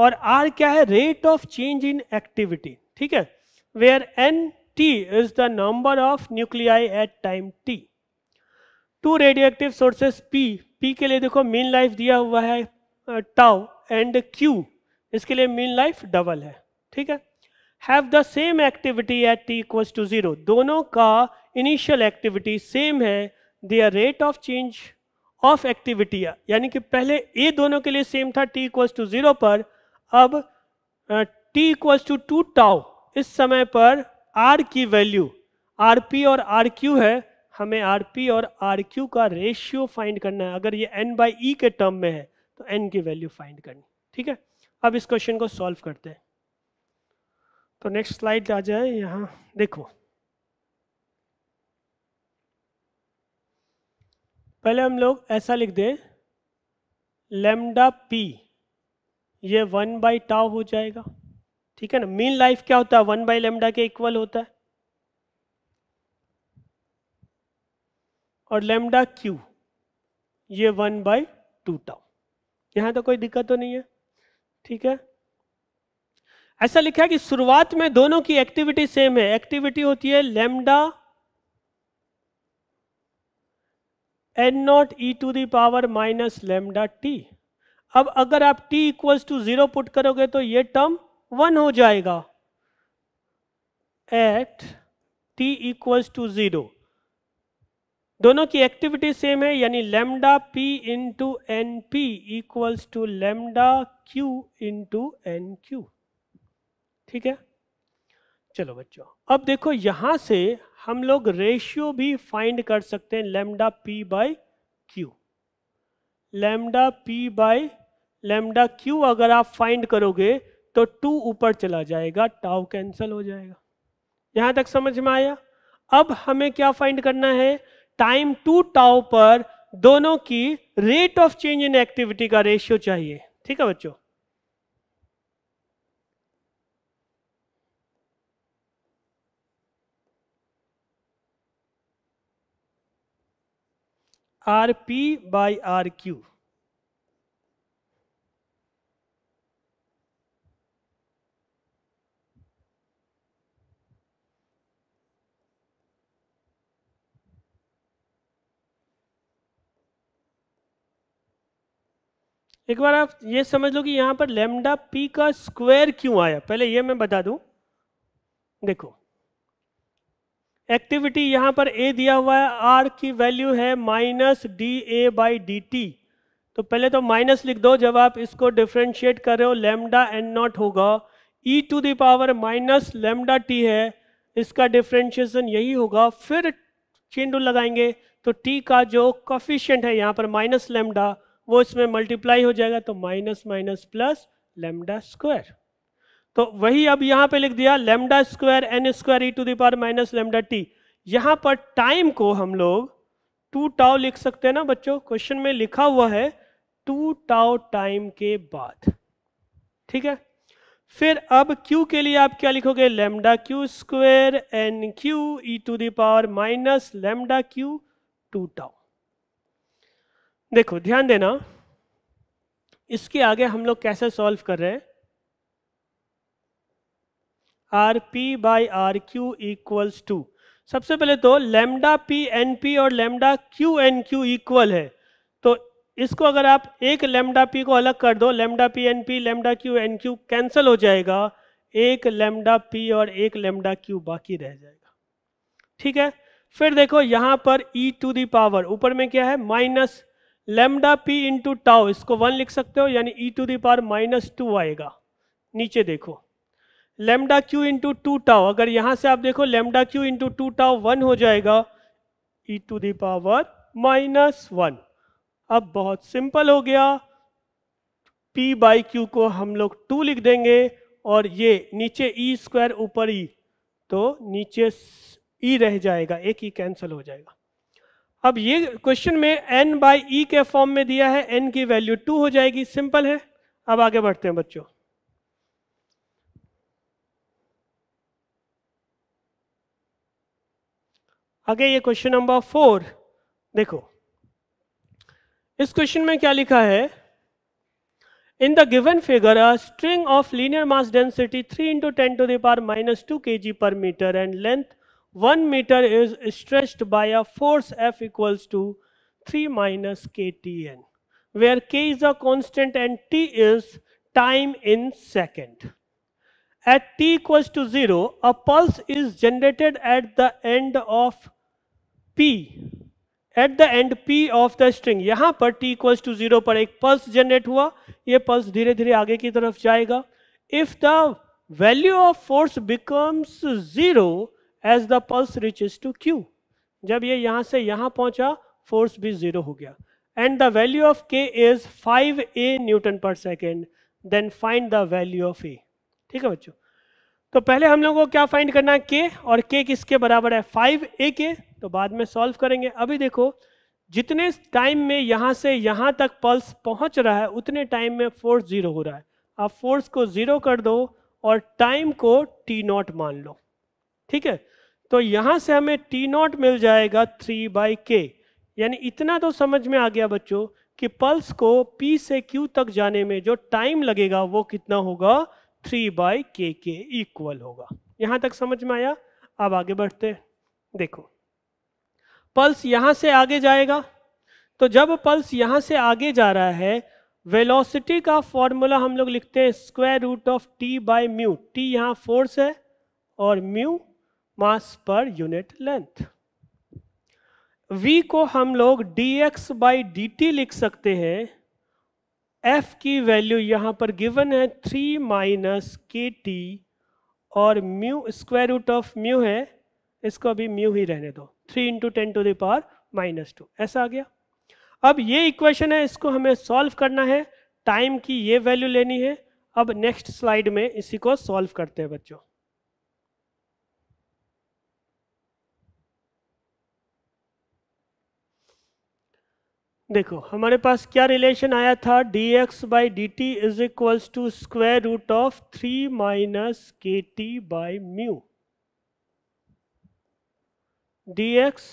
और R क्या है rate of change in activity ठीक है where N T is the number of nuclei at time T. Two radioactive sources P, P के लिए देखो मीन लाइफ दिया हुआ है टाउ uh, एंड Q, इसके लिए मीन लाइफ डबल है ठीक है have the same activity at T equals to zero दोनों का इनिशियल एक्टिविटी सेम है their rate of change of activity यानी कि पहले ए दोनों के लिए सेम था टी इक्वल्स टू जीरो पर अब T equals to two tau इस समय पर आर की वैल्यू आर पी और आर क्यू है हमें आर पी और आर क्यू का रेशियो फाइंड करना है अगर ये एन बाई ई के टर्म में है तो एन की वैल्यू फाइंड करनी ठीक है अब इस क्वेश्चन को सॉल्व करते हैं तो नेक्स्ट स्लाइड आ जाए यहाँ देखो पहले हम लोग ऐसा लिख दें लेमडा पी ये वन बाई टाव हो जाएगा ठीक है ना मीन लाइफ क्या होता है वन बाई लेमडा के इक्वल होता है और लेमडा क्यू ये वन बाई टू टाउ यहां तो कोई दिक्कत तो नहीं है ठीक है ऐसा लिखा है कि शुरुआत में दोनों की एक्टिविटी सेम है एक्टिविटी होती है lambda N not E to the power minus lambda T अब अगर आप T equals to zero put करोगे तो ये टर्म वन हो जाएगा at T equals to zero दोनों की एक्टिविटी सेम है यानी lambda P into N P equals to lambda Q into N Q ठीक है चलो बच्चों अब देखो यहां से हम लोग रेशियो भी फाइंड कर सकते हैं lambda P by Q lambda P by lambda Q अगर आप फाइंड करोगे तो टू ऊपर चला जाएगा टाव कैंसिल हो जाएगा यहां तक समझ में आया अब हमें क्या फाइंड करना है टाइम टू टाव पर दोनों की rate of change in activity का रेशियो चाहिए ठीक है बच्चों R P by R Q एक बार आप ये समझ लो कि यहाँ पर लेमडा पी का स्क्वायर क्यों आया पहले ये मैं बता दूँ देखो एक्टिविटी यहाँ पर ए दिया हुआ है आर की वैल्यू है minus D A by D T तो पहले तो माइनस लिख दो जब आप इसको डिफ्रेंशिएट कर रहे हो लेमडा एन नॉट होगा E to the power minus lambda T है इसका डिफ्रेंशिएशन यही होगा फिर चेंडू लगाएंगे तो टी का जो कॉफिशियंट है यहाँ पर माइनस लेमडा वो इसमें मल्टीप्लाई हो जाएगा तो minus minus plus lambda square तो वही अब यहां पे लिख दिया lambda square N square E to the power minus lambda T यहां पर टाइम को हम लोग टू टाओ लिख सकते हैं ना बच्चों क्वेश्चन में लिखा हुआ है टू टाओ टाइम के बाद ठीक है फिर अब क्यू के लिए आप क्या लिखोगे lambda Q square N Q E to the power minus lambda Q two tau देखो ध्यान देना इसके आगे हम लोग कैसे सॉल्व कर रहे हैं R P by R Q equals to सबसे पहले तो लेमडा पी एन पी और lambda Q N Q equal है तो इसको अगर आप एक लेमडा पी को अलग कर दो lambda P N P lambda Q N Q cancel हो जाएगा एक लेमडा पी और एक लेमडा क्यू बाकी रह जाएगा ठीक है फिर देखो यहाँ पर ई टू दी पावर ऊपर में क्या है minus lambda P into tau इसको वन लिख सकते हो यानी E to the power minus two आएगा नीचे देखो lambda Q into two tau अगर यहाँ से आप देखो lambda Q into two tau one हो जाएगा E to the power minus one अब बहुत सिंपल हो गया पी बाई क्यू को हम लोग टू लिख देंगे और ये नीचे ई e स्क्वायर ऊपर ई e, तो नीचे ई e रह जाएगा एक ही कैंसिल हो जाएगा अब ये क्वेश्चन में एन बाई ई के फॉर्म में दिया है एन की वैल्यू टू हो जाएगी सिंपल है अब आगे बढ़ते हैं बच्चों आगे ये क्वेश्चन नंबर फोर देखो इस क्वेश्चन में क्या लिखा है in the given figure a string of linear mass density three into ten to the power minus two K G per meter and length 1 meter is stretched by a force F equals to 3 minus KTN, where K is a constant and T is time in second. At T equals to 0, a pulse is generated at the end of P. at the end P of the string. यहां पर t equals to zero पर एक pulse generate हुआ ये pulse धीरे धीरे आगे की तरफ जाएगा If the value of force becomes zero. As the pulse is to Q जब ये यहाँ से यहाँ पहुँचा फोर्स भी जीरो हो गया and the value of K is five A newton per second then find the value of A ठीक है बच्चों तो पहले हम लोगों को क्या फाइंड करना है के और के किसके बराबर है फाइव ए के तो बाद में सॉल्व करेंगे अभी देखो जितने टाइम में यहाँ से यहाँ तक पल्स पहुँच रहा है उतने टाइम में फोर्स जीरो हो रहा है आप फोर्स को जीरो कर दो और टाइम को टी नॉट मान लो ठीक है तो यहां से हमें टी नॉट मिल जाएगा थ्री बाई के यानी इतना तो समझ में आ गया बच्चों कि पल्स को P से Q तक जाने में जो टाइम लगेगा वो कितना होगा थ्री बाई के के इक्वल होगा यहां तक समझ में आया अब आगे बढ़ते हैं देखो पल्स यहां से आगे जाएगा तो जब पल्स यहां से आगे जा रहा है वेलोसिटी का फॉर्मूला हम लोग लिखते हैं square root of T by mu T यहां फोर्स है और म्यू मास पर यूनिट लेंथ v को हम लोग dx बाई डी लिख सकते हैं f की वैल्यू यहाँ पर गिवन है थ्री माइनस के टी और mu square root of mu है इसको अभी म्यू ही रहने दो three into ten to the power minus two ऐसा आ गया अब ये इक्वेशन है इसको हमें सॉल्व करना है टाइम की ये वैल्यू लेनी है अब नेक्स्ट स्लाइड में इसी को सॉल्व करते हैं बच्चों देखो हमारे पास क्या रिलेशन आया था D X by D T is equals to square root of three minus K T by mu D X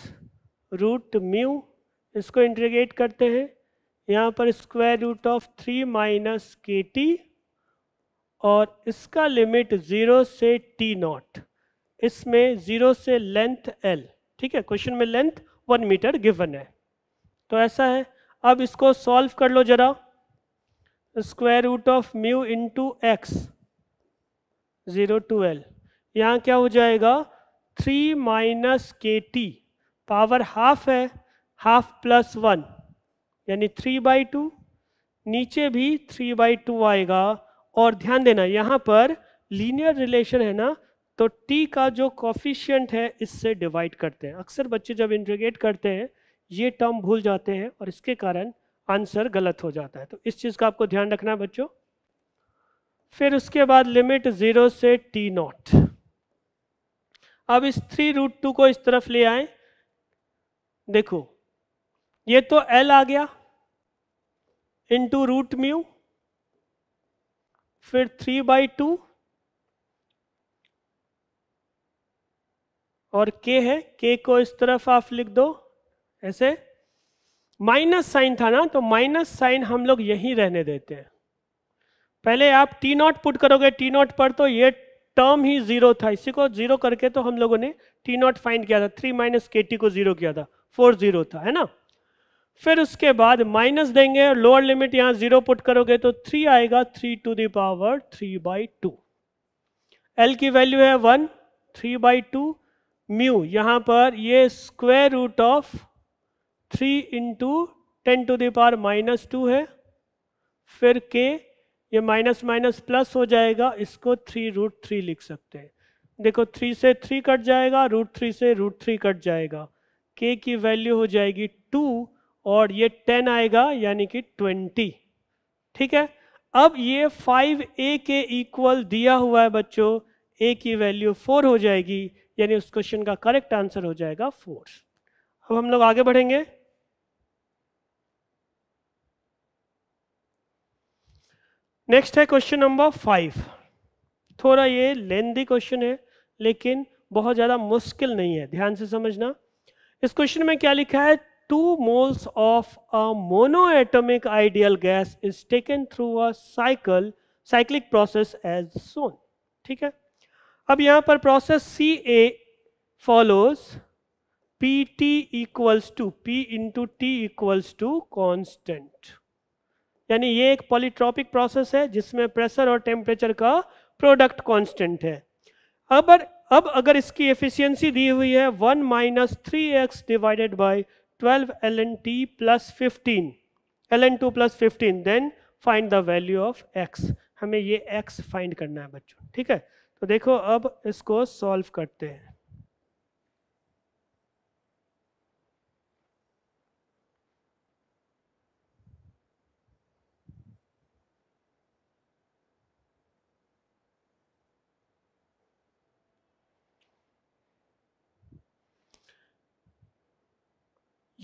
root mu इसको इंटीग्रेट करते हैं यहाँ पर square root of three minus K T और इसका लिमिट ज़ीरो से T not इसमें zero से लेंथ एल ठीक है क्वेश्चन में लेंथ वन मीटर गिवन है तो ऐसा है अब इसको सॉल्व कर लो जरा square root of mu into X zero L यहाँ क्या हो जाएगा three minus K T power half है हाफ प्लस वन यानी थ्री बाई टू नीचे भी थ्री बाई टू आएगा और ध्यान देना यहाँ पर लीनियर रिलेशन है ना तो टी का जो कॉफिशियंट है इससे डिवाइड करते हैं अक्सर बच्चे जब इंटीग्रेट करते हैं ये टर्म भूल जाते हैं और इसके कारण आंसर गलत हो जाता है तो इस चीज़ का आपको ध्यान रखना है बच्चों फिर उसके बाद लिमिट ज़ीरो से टी नॉट अब इस थ्री रूट टू को इस तरफ ले आए देखो ये तो एल आ गया इंटू रूट म्यू फिर थ्री बाई टू और के है के को इस तरफ आप लिख दो ऐसे माइनस साइन था ना तो माइनस साइन हम लोग यही रहने देते हैं पहले आप टी नॉट पुट करोगे टी नॉट पर तो ये टर्म ही जीरो था इसी को जीरो करके तो हम लोगों ने टी नॉट फाइंड किया था थ्री माइनस के टी को जीरो किया था फोर जीरो था है ना फिर उसके बाद माइनस देंगे और लोअर लिमिट यहां जीरो पुट करोगे तो थ्री आएगा three to the power three by two L की वैल्यू है one three by two mu यहां पर ये square root of three into ten to the power minus two है फिर के ये माइनस माइनस प्लस हो जाएगा इसको थ्री रूट थ्री लिख सकते हैं देखो थ्री से थ्री कट जाएगा रूट थ्री से रूट थ्री कट जाएगा के की वैल्यू हो जाएगी टू और ये टेन आएगा यानी कि ट्वेंटी ठीक है अब ये फाइव ए के इक्वल दिया हुआ है बच्चों ए की वैल्यू फोर हो जाएगी यानी उस क्वेश्चन का करेक्ट आंसर हो जाएगा फोर अब हम लोग आगे बढ़ेंगे नेक्स्ट है क्वेश्चन नंबर फाइव थोड़ा ये लेंदी क्वेश्चन है लेकिन बहुत ज़्यादा मुश्किल नहीं है ध्यान से समझना इस क्वेश्चन में क्या लिखा है two moles of a monoatomic ideal gas is taken through a cycle cyclic process as shown ठीक है अब यहाँ पर process C A follows P T equals to P into T equals to constant यानी ये एक polytropic process है जिसमें प्रेशर और टेम्परेचर का प्रोडक्ट कांस्टेंट है अब अब अगर इसकी एफिशिएंसी दी हुई है one minus three X divided by twelve L N T plus fifteen L N two plus fifteen then find the value of X हमें ये एक्स फाइंड करना है बच्चों ठीक है तो देखो अब इसको सॉल्व करते हैं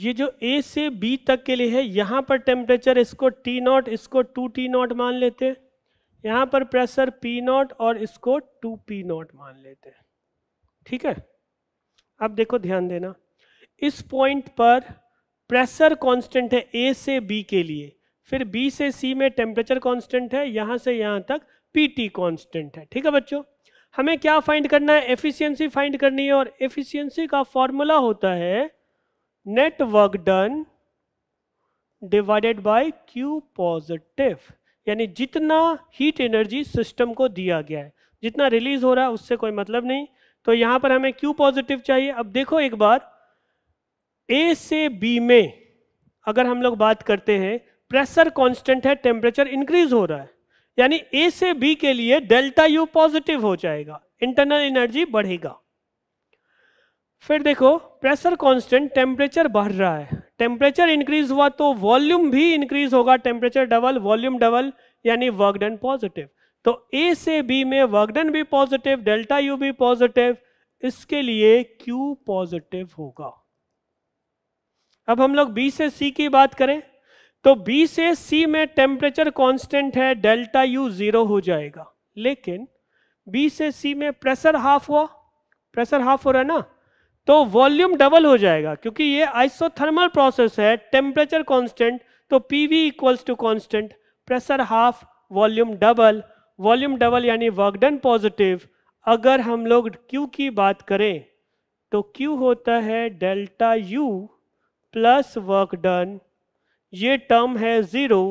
ये जो ए से बी तक के लिए है यहाँ पर टेम्परेचर इसको टी नॉट इसको टू टी नॉट मान लेते हैं यहाँ पर प्रेशर पी नॉट और इसको टू पी नॉट मान लेते हैं ठीक है अब देखो ध्यान देना इस पॉइंट पर प्रेशर कांस्टेंट है ए से बी के लिए फिर बी से सी में टेम्परेचर कांस्टेंट है यहाँ से यहाँ तक पी टी कॉन्स्टेंट है ठीक है बच्चों हमें क्या फाइंड करना है एफिशियंसी फाइंड करनी है और एफिशियंसी का फॉर्मूला होता है net work done divided by Q positive यानी जितना हीट एनर्जी सिस्टम को दिया गया है जितना रिलीज हो रहा है उससे कोई मतलब नहीं तो यहां पर हमें क्यू पॉजिटिव चाहिए अब देखो एक बार ए से बी में अगर हम लोग बात करते हैं प्रेशर कांस्टेंट है टेम्परेचर इंक्रीज हो रहा है यानी ए से बी के लिए डेल्टा यू पॉजिटिव हो जाएगा इंटरनल एनर्जी बढ़ेगा फिर देखो प्रेशर कांस्टेंट टेम्परेचर बढ़ रहा है टेम्परेचर इंक्रीज हुआ तो वॉल्यूम भी इंक्रीज होगा टेम्परेचर डबल वॉल्यूम डबल यानी वर्क डन पॉजिटिव तो ए से बी में वर्क डन भी पॉजिटिव डेल्टा यू भी पॉजिटिव इसके लिए क्यू पॉजिटिव होगा अब हम लोग बी से सी की बात करें तो बी से सी में टेम्परेचर कॉन्स्टेंट है डेल्टा यू जीरो हो जाएगा लेकिन बी से सी में प्रेशर हाफ हुआ प्रेशर हाफ हो रहा है ना तो वॉल्यूम डबल हो जाएगा क्योंकि ये आइसोथर्मल प्रोसेस है टेम्परेचर कांस्टेंट तो P V equals to constant pressure half volume double volume double यानी वर्कडन पॉजिटिव अगर हम लोग क्यू की बात करें तो क्यू होता है डेल्टा यू प्लस वर्कडन ये टर्म है ज़ीरो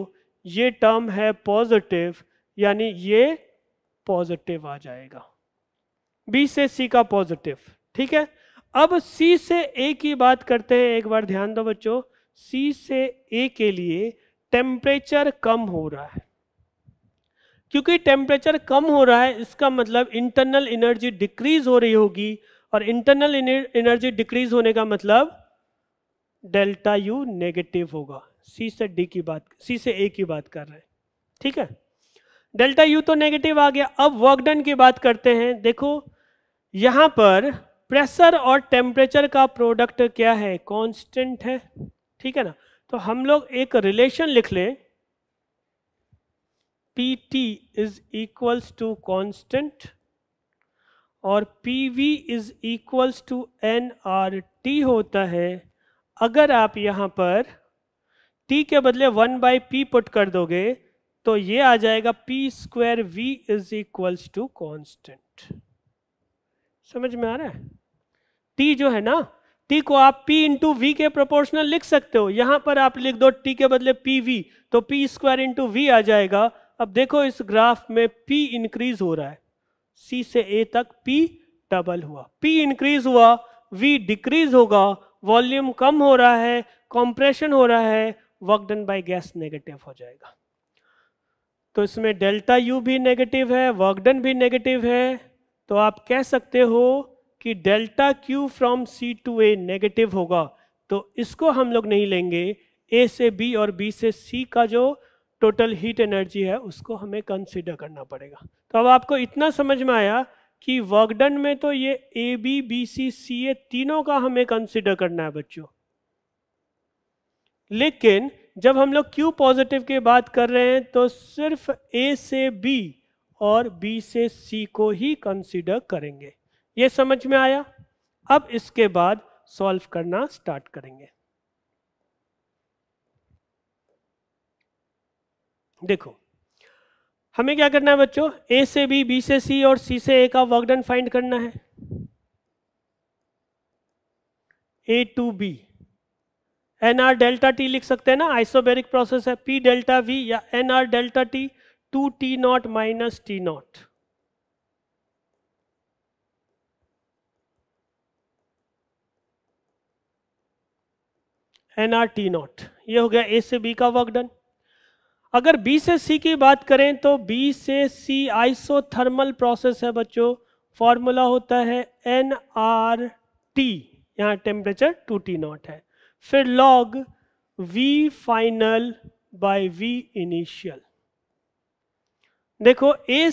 ये टर्म है पॉजिटिव यानी ये पॉजिटिव आ जाएगा बी से सी का पॉजिटिव ठीक है अब सी से ए की बात करते हैं एक बार ध्यान दो बच्चों सी से ए के लिए टेम्परेचर कम हो रहा है क्योंकि टेम्परेचर कम हो रहा है इसका मतलब इंटरनल एनर्जी डिक्रीज हो रही होगी और इंटरनल एनर्जी डिक्रीज होने का मतलब डेल्टा यू नेगेटिव होगा सी से डी की बात सी से ए की बात कर रहे हैं ठीक है डेल्टा यू तो नेगेटिव आ गया अब वर्क डन की बात करते हैं देखो यहाँ पर प्रेशर और टेम्परेचर का प्रोडक्ट क्या है कांस्टेंट है ठीक है ना तो हम लोग एक रिलेशन लिख लें P T is equals to constant और P V is equals to N R T होता है अगर आप यहाँ पर टी के बदले वन बाई पी पुट कर दोगे तो ये आ जाएगा P square V is equals to constant समझ में आ रहा है टी जो है ना टी को आप पी इंटू वी के प्रोपोर्शनल लिख सकते हो यहां पर आप लिख दो टी के बदले पी वी तो पी स्क्वायर इंटू वी आ जाएगा अब देखो इस ग्राफ में पी इंक्रीज हो रहा है सी से ए तक पी डबल हुआ पी इंक्रीज हुआ वी डिक्रीज होगा वॉल्यूम कम हो रहा है कॉम्प्रेशन हो रहा है work done by gas negative हो जाएगा तो इसमें डेल्टा यू भी नेगेटिव है वर्क डन भी नेगेटिव है तो आप कह सकते हो कि delta Q from C to A negative होगा तो इसको हम लोग नहीं लेंगे ए से बी और बी से सी का जो टोटल हीट एनर्जी है उसको हमें कंसिडर करना पड़ेगा तो अब आपको इतना समझ में आया कि वर्कडन में तो ये ए बी बी सी सी ए तीनों का हमें कंसिडर करना है बच्चों लेकिन जब हम लोग क्यू पॉजिटिव की बात कर रहे हैं तो सिर्फ ए से बी और बी से सी को ही कंसिडर करेंगे ये समझ में आया अब इसके बाद सॉल्व करना स्टार्ट करेंगे देखो हमें क्या करना है बच्चों ए से बी बी से सी और सी से ए का वर्क डन फाइंड करना है A to B N R delta T लिख सकते हैं ना आइसोबेरिक प्रोसेस है पी डेल्टा वी या N R delta T two T naught minus T naught N R T naught ये हो गया ए से बी का वर्क डन अगर बी से सी की बात करें तो बी से सी आइसोथर्मल प्रोसेस है बच्चों फॉर्मूला होता है एन आर टी यहाँ टेम्परेचर टू टी नॉट है फिर log V final by V initial देखो ए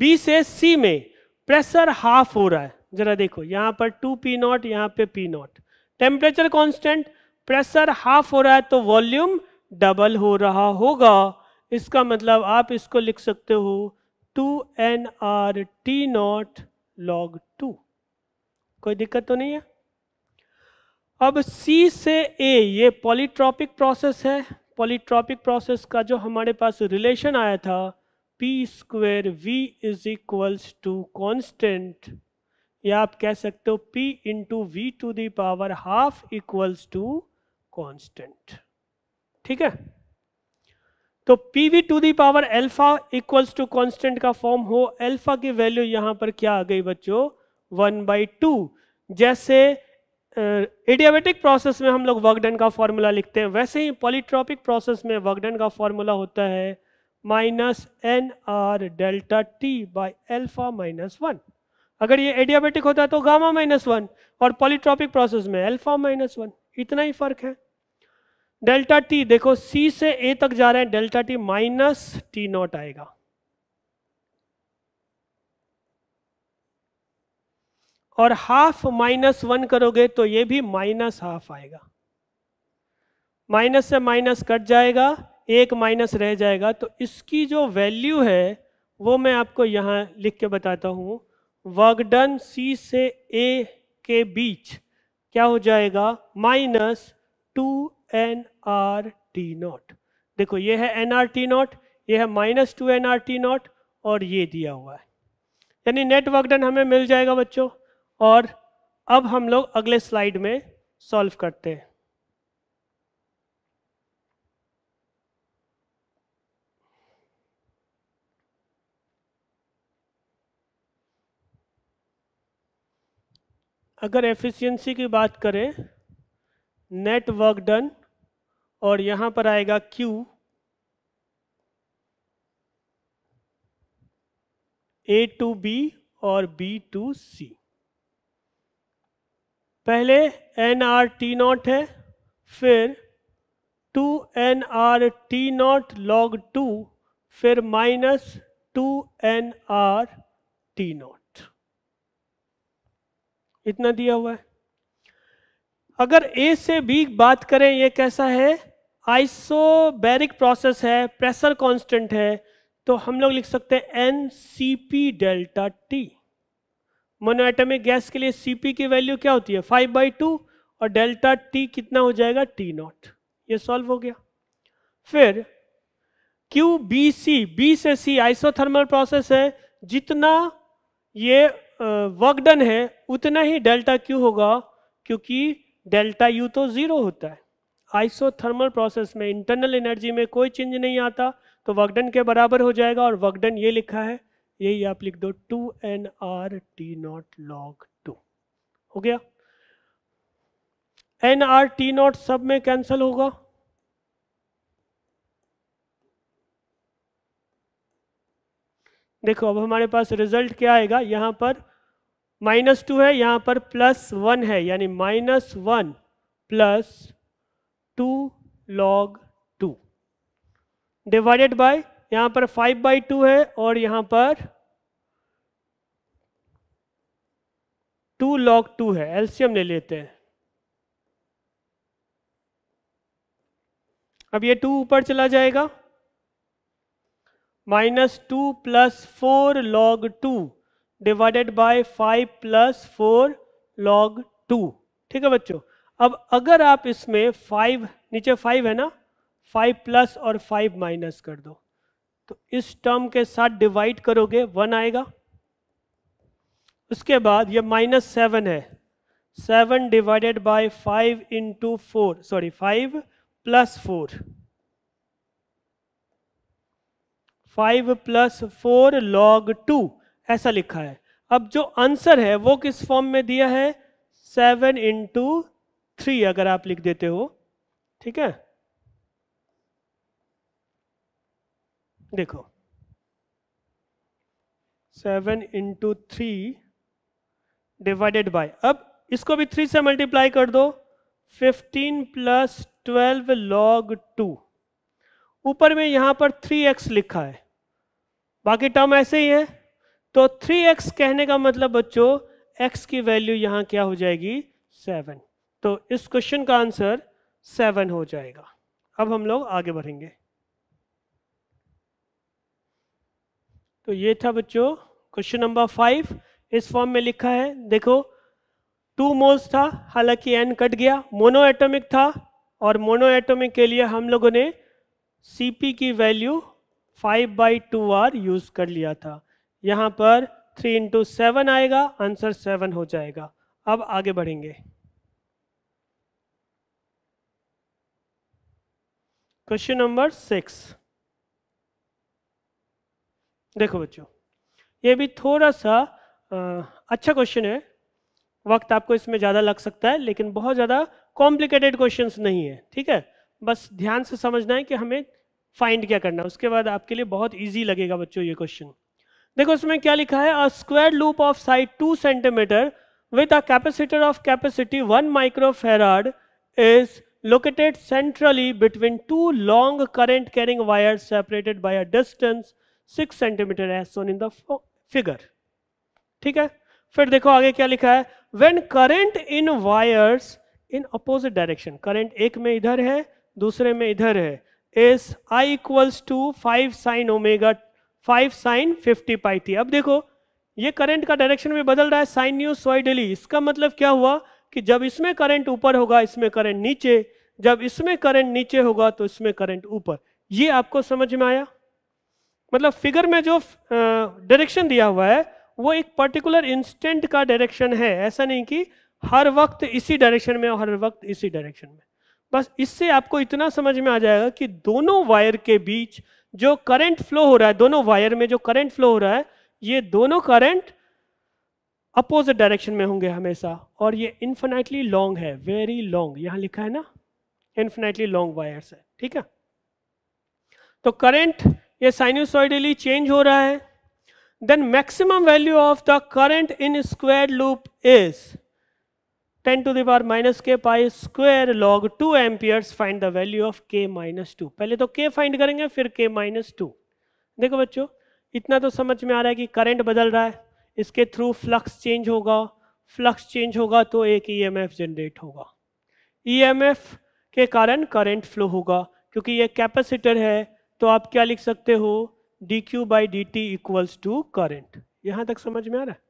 बी से सी में प्रेशर हाफ हो रहा है जरा देखो यहाँ पर टू पी नॉट यहाँ पे P naught temperature constant pressure half हो रहा है तो वॉल्यूम डबल हो रहा होगा इसका मतलब आप इसको लिख सकते हो two N R T naught log two कोई दिक्कत तो नहीं है अब C से A ये पॉलीट्रॉपिक प्रोसेस है पॉलीट्रॉपिक प्रोसेस का जो हमारे पास रिलेशन आया था P square V is equals to constant या आप कह सकते हो P into V two the power half equals to constant ठीक है तो P V to the power alpha equals to constant का फॉर्म हो एल्फा की वैल्यू यहां पर क्या आ गई बच्चों वन बाई टू जैसे एडियाबेटिक प्रोसेस में हम लोग वर्कडन का फॉर्मूला लिखते हैं वैसे ही पॉलीट्रॉपिक प्रोसेस में वर्कडन का फॉर्मूला होता है minus N R delta T by alpha minus one अगर ये एडियाबेटिक होता है तो गामा माइनस वन और पॉलीट्रॉपिक प्रोसेस में एल्फा माइनस वन इतना ही फर्क है डेल्टा टी देखो सी से ए तक जा रहे हैं delta T minus T naught आएगा और हाफ माइनस वन करोगे तो ये भी माइनस हाफ आएगा माइनस से माइनस कट जाएगा एक माइनस रह जाएगा तो इसकी जो वैल्यू है वो मैं आपको यहाँ लिख के बताता हूँ वर्क डन सी से ए के बीच क्या हो जाएगा minus two N R T naught देखो ये है एन आर टी नॉट ये है minus two N R T naught और ये दिया हुआ है यानी नेट वर्क डन हमें मिल जाएगा बच्चों और अब हम लोग अगले स्लाइड में सॉल्व करते हैं अगर एफिशिएंसी की बात करें नेट वर्क डन और यहाँ पर आएगा क्यू ए टू बी और बी टू सी पहले एन आर टी नॉट है फिर two N R T naught log two फिर minus two N R T naught इतना दिया हुआ है अगर ए से बी बात करें ये कैसा है आइसोबैरिक प्रोसेस है प्रेशर कांस्टेंट है तो हम लोग लिख सकते हैं N C P delta T monoatomic gas के लिए सी पी की वैल्यू क्या होती है फाइव बाई टू और डेल्टा टी कितना हो जाएगा टी नॉट ये सॉल्व हो गया फिर क्यू बी सी बी से सी आइसोथर्मल प्रोसेस है जितना ये वर्कडन है उतना ही डेल्टा क्यू होगा क्योंकि डेल्टा यू तो ज़ीरो होता है आइसोथर्मल प्रोसेस में इंटरनल एनर्जी में कोई चेंज नहीं आता तो वर्कडन के बराबर हो जाएगा और वर्कडन ये लिखा है यही आप लिख दो two N R T naught log two हो गया एन आर टी नॉट सब में कैंसिल होगा देखो अब हमारे पास रिजल्ट क्या आएगा यहां पर माइनस टू है यहाँ पर प्लस वन है यानी minus one plus two log two divided by यहाँ पर फाइव बाई टू है और यहाँ पर टू लॉग टू है एल्सियम ले लेते हैं अब ये टू ऊपर चला जाएगा minus two plus four log two divided by five plus four log two ठीक है बच्चों अब अगर आप इसमें फाइव नीचे फाइव है ना फाइव प्लस और फाइव माइनस कर दो तो इस टर्म के साथ डिवाइड करोगे वन आएगा उसके बाद ये माइनस सेवन है seven divided by five into four sorry five plus four five plus four log two ऐसा लिखा है अब जो आंसर है वो किस फॉर्म में दिया है सेवन इंटू थ्री अगर आप लिख देते हो ठीक है देखो seven into three divided by अब इसको भी थ्री से मल्टीप्लाई कर दो fifteen plus twelve log two ऊपर में यहां पर थ्री एक्स लिखा है बाकी टर्म ऐसे ही है तो 3x कहने का मतलब बच्चों x की वैल्यू यहां क्या हो जाएगी सेवन तो इस क्वेश्चन का आंसर सेवन हो जाएगा अब हम लोग आगे बढ़ेंगे तो ये था बच्चों क्वेश्चन नंबर फाइव इस फॉर्म में लिखा है देखो टू मोल्स था हालांकि एन कट गया मोनो एटोमिक था और मोनो एटोमिक के लिए हम लोगों ने सी की value five by two R use कर लिया था यहाँ पर थ्री इंटू सेवन आएगा आंसर सेवन हो जाएगा अब आगे बढ़ेंगे क्वेश्चन नंबर सिक्स देखो बच्चों ये भी थोड़ा सा आ, अच्छा क्वेश्चन है वक्त आपको इसमें ज़्यादा लग सकता है लेकिन बहुत ज़्यादा कॉम्प्लिकेटेड क्वेश्चंस नहीं है ठीक है बस ध्यान से समझना है कि हमें फाइंड क्या करना है उसके बाद आपके लिए बहुत इजी लगेगा बच्चों ये क्वेश्चन देखो इसमें क्या लिखा है a square loop of side two centimetre with a capacitor of capacity one microfarad is located centrally between two long current carrying wire separated by a distance six centimetre as shown in the figure ठीक है फिर देखो आगे क्या लिखा है when current in wires in opposite direction current एक में इधर है दूसरे में इधर है is I equals to five sine omega five sine fifty pi थी अब देखो ये करंट का डायरेक्शन भी बदल रहा है साइन न्यू स्वाइडली इसका मतलब क्या हुआ कि जब इसमें करंट ऊपर होगा इसमें करंट नीचे जब इसमें करंट नीचे होगा तो इसमें करंट ऊपर ये आपको समझ में आया मतलब फिगर में जो डायरेक्शन दिया हुआ है वो एक पर्टिकुलर इंस्टेंट का डायरेक्शन है ऐसा नहीं कि हर वक्त इसी डायरेक्शन में और हर वक्त इसी डायरेक्शन में बस इससे आपको इतना समझ में आ जाएगा कि दोनों वायर के बीच जो करंट फ्लो हो रहा है दोनों वायर में जो करंट फ्लो हो रहा है ये दोनों करंट अपोजिट डायरेक्शन में होंगे हमेशा और ये इन्फिनाइटली लॉन्ग है वेरी लॉन्ग यहाँ लिखा है ना इन्फिनाइटली लॉन्ग वायर्स है ठीक है तो करंट ये साइनोसॉइडली चेंज हो रहा है then maximum value of the current in square loop is 10 to the power minus K pi square log 2 amperes find the value of K minus two पहले तो के फाइंड करेंगे फिर के माइनस टू देखो बच्चों इतना तो समझ में आ रहा है कि करंट बदल रहा है इसके थ्रू फ्लक्स चेंज होगा फ्लक्स चेंज होगा तो एक ईएमएफ e जनरेट होगा ईएमएफ e के कारण करंट फ्लो होगा क्योंकि ये कैपेसिटर है तो आप क्या लिख सकते हो D Q by D T equals to current यहाँ तक समझ में आ रहा है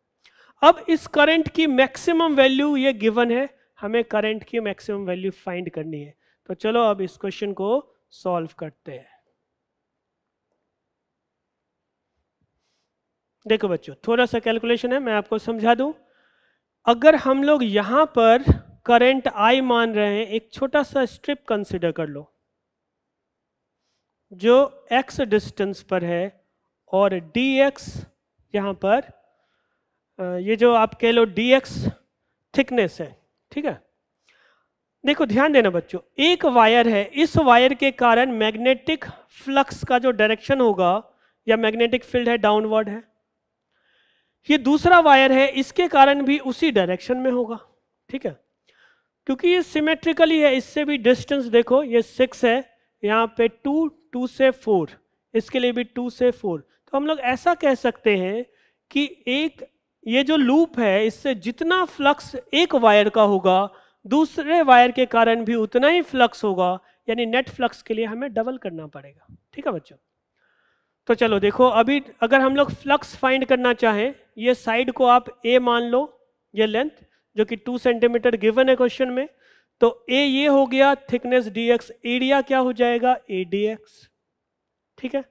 अब इस करंट की मैक्सिमम वैल्यू ये गिवन है हमें करंट की मैक्सिमम वैल्यू फाइंड करनी है तो चलो अब इस क्वेश्चन को सॉल्व करते हैं देखो बच्चों थोड़ा सा कैलकुलेशन है मैं आपको समझा दूं अगर हम लोग यहां पर करंट आई मान रहे हैं एक छोटा सा स्ट्रिप कंसिडर कर लो जो एक्स डिस्टेंस पर है और डी एक्स यहां पर ये जो आप कह लो डी एक्स थिकनेस है ठीक है देखो ध्यान देना बच्चों एक वायर है इस वायर के कारण मैग्नेटिक फ्लक्स का जो डायरेक्शन होगा या मैग्नेटिक फील्ड है डाउनवर्ड है ये दूसरा वायर है इसके कारण भी उसी डायरेक्शन में होगा ठीक है क्योंकि ये सिमेट्रिकली है इससे भी डिस्टेंस देखो ये सिक्स है यहाँ पे टू टू से फोर इसके लिए भी टू से फोर तो हम लोग ऐसा कह सकते हैं कि एक ये जो लूप है इससे जितना फ्लक्स एक वायर का होगा दूसरे वायर के कारण भी उतना ही फ्लक्स होगा यानी नेट फ्लक्स के लिए हमें डबल करना पड़ेगा ठीक है बच्चों तो चलो देखो अभी अगर हम लोग फ्लक्स फाइंड करना चाहें ये साइड को आप ए मान लो ये लेंथ जो कि टू सेंटीमीटर गिवन है क्वेश्चन में तो ए ये हो गया थिकनेस डी एक्स एरिया क्या हो जाएगा ए डी एक्स ठीक है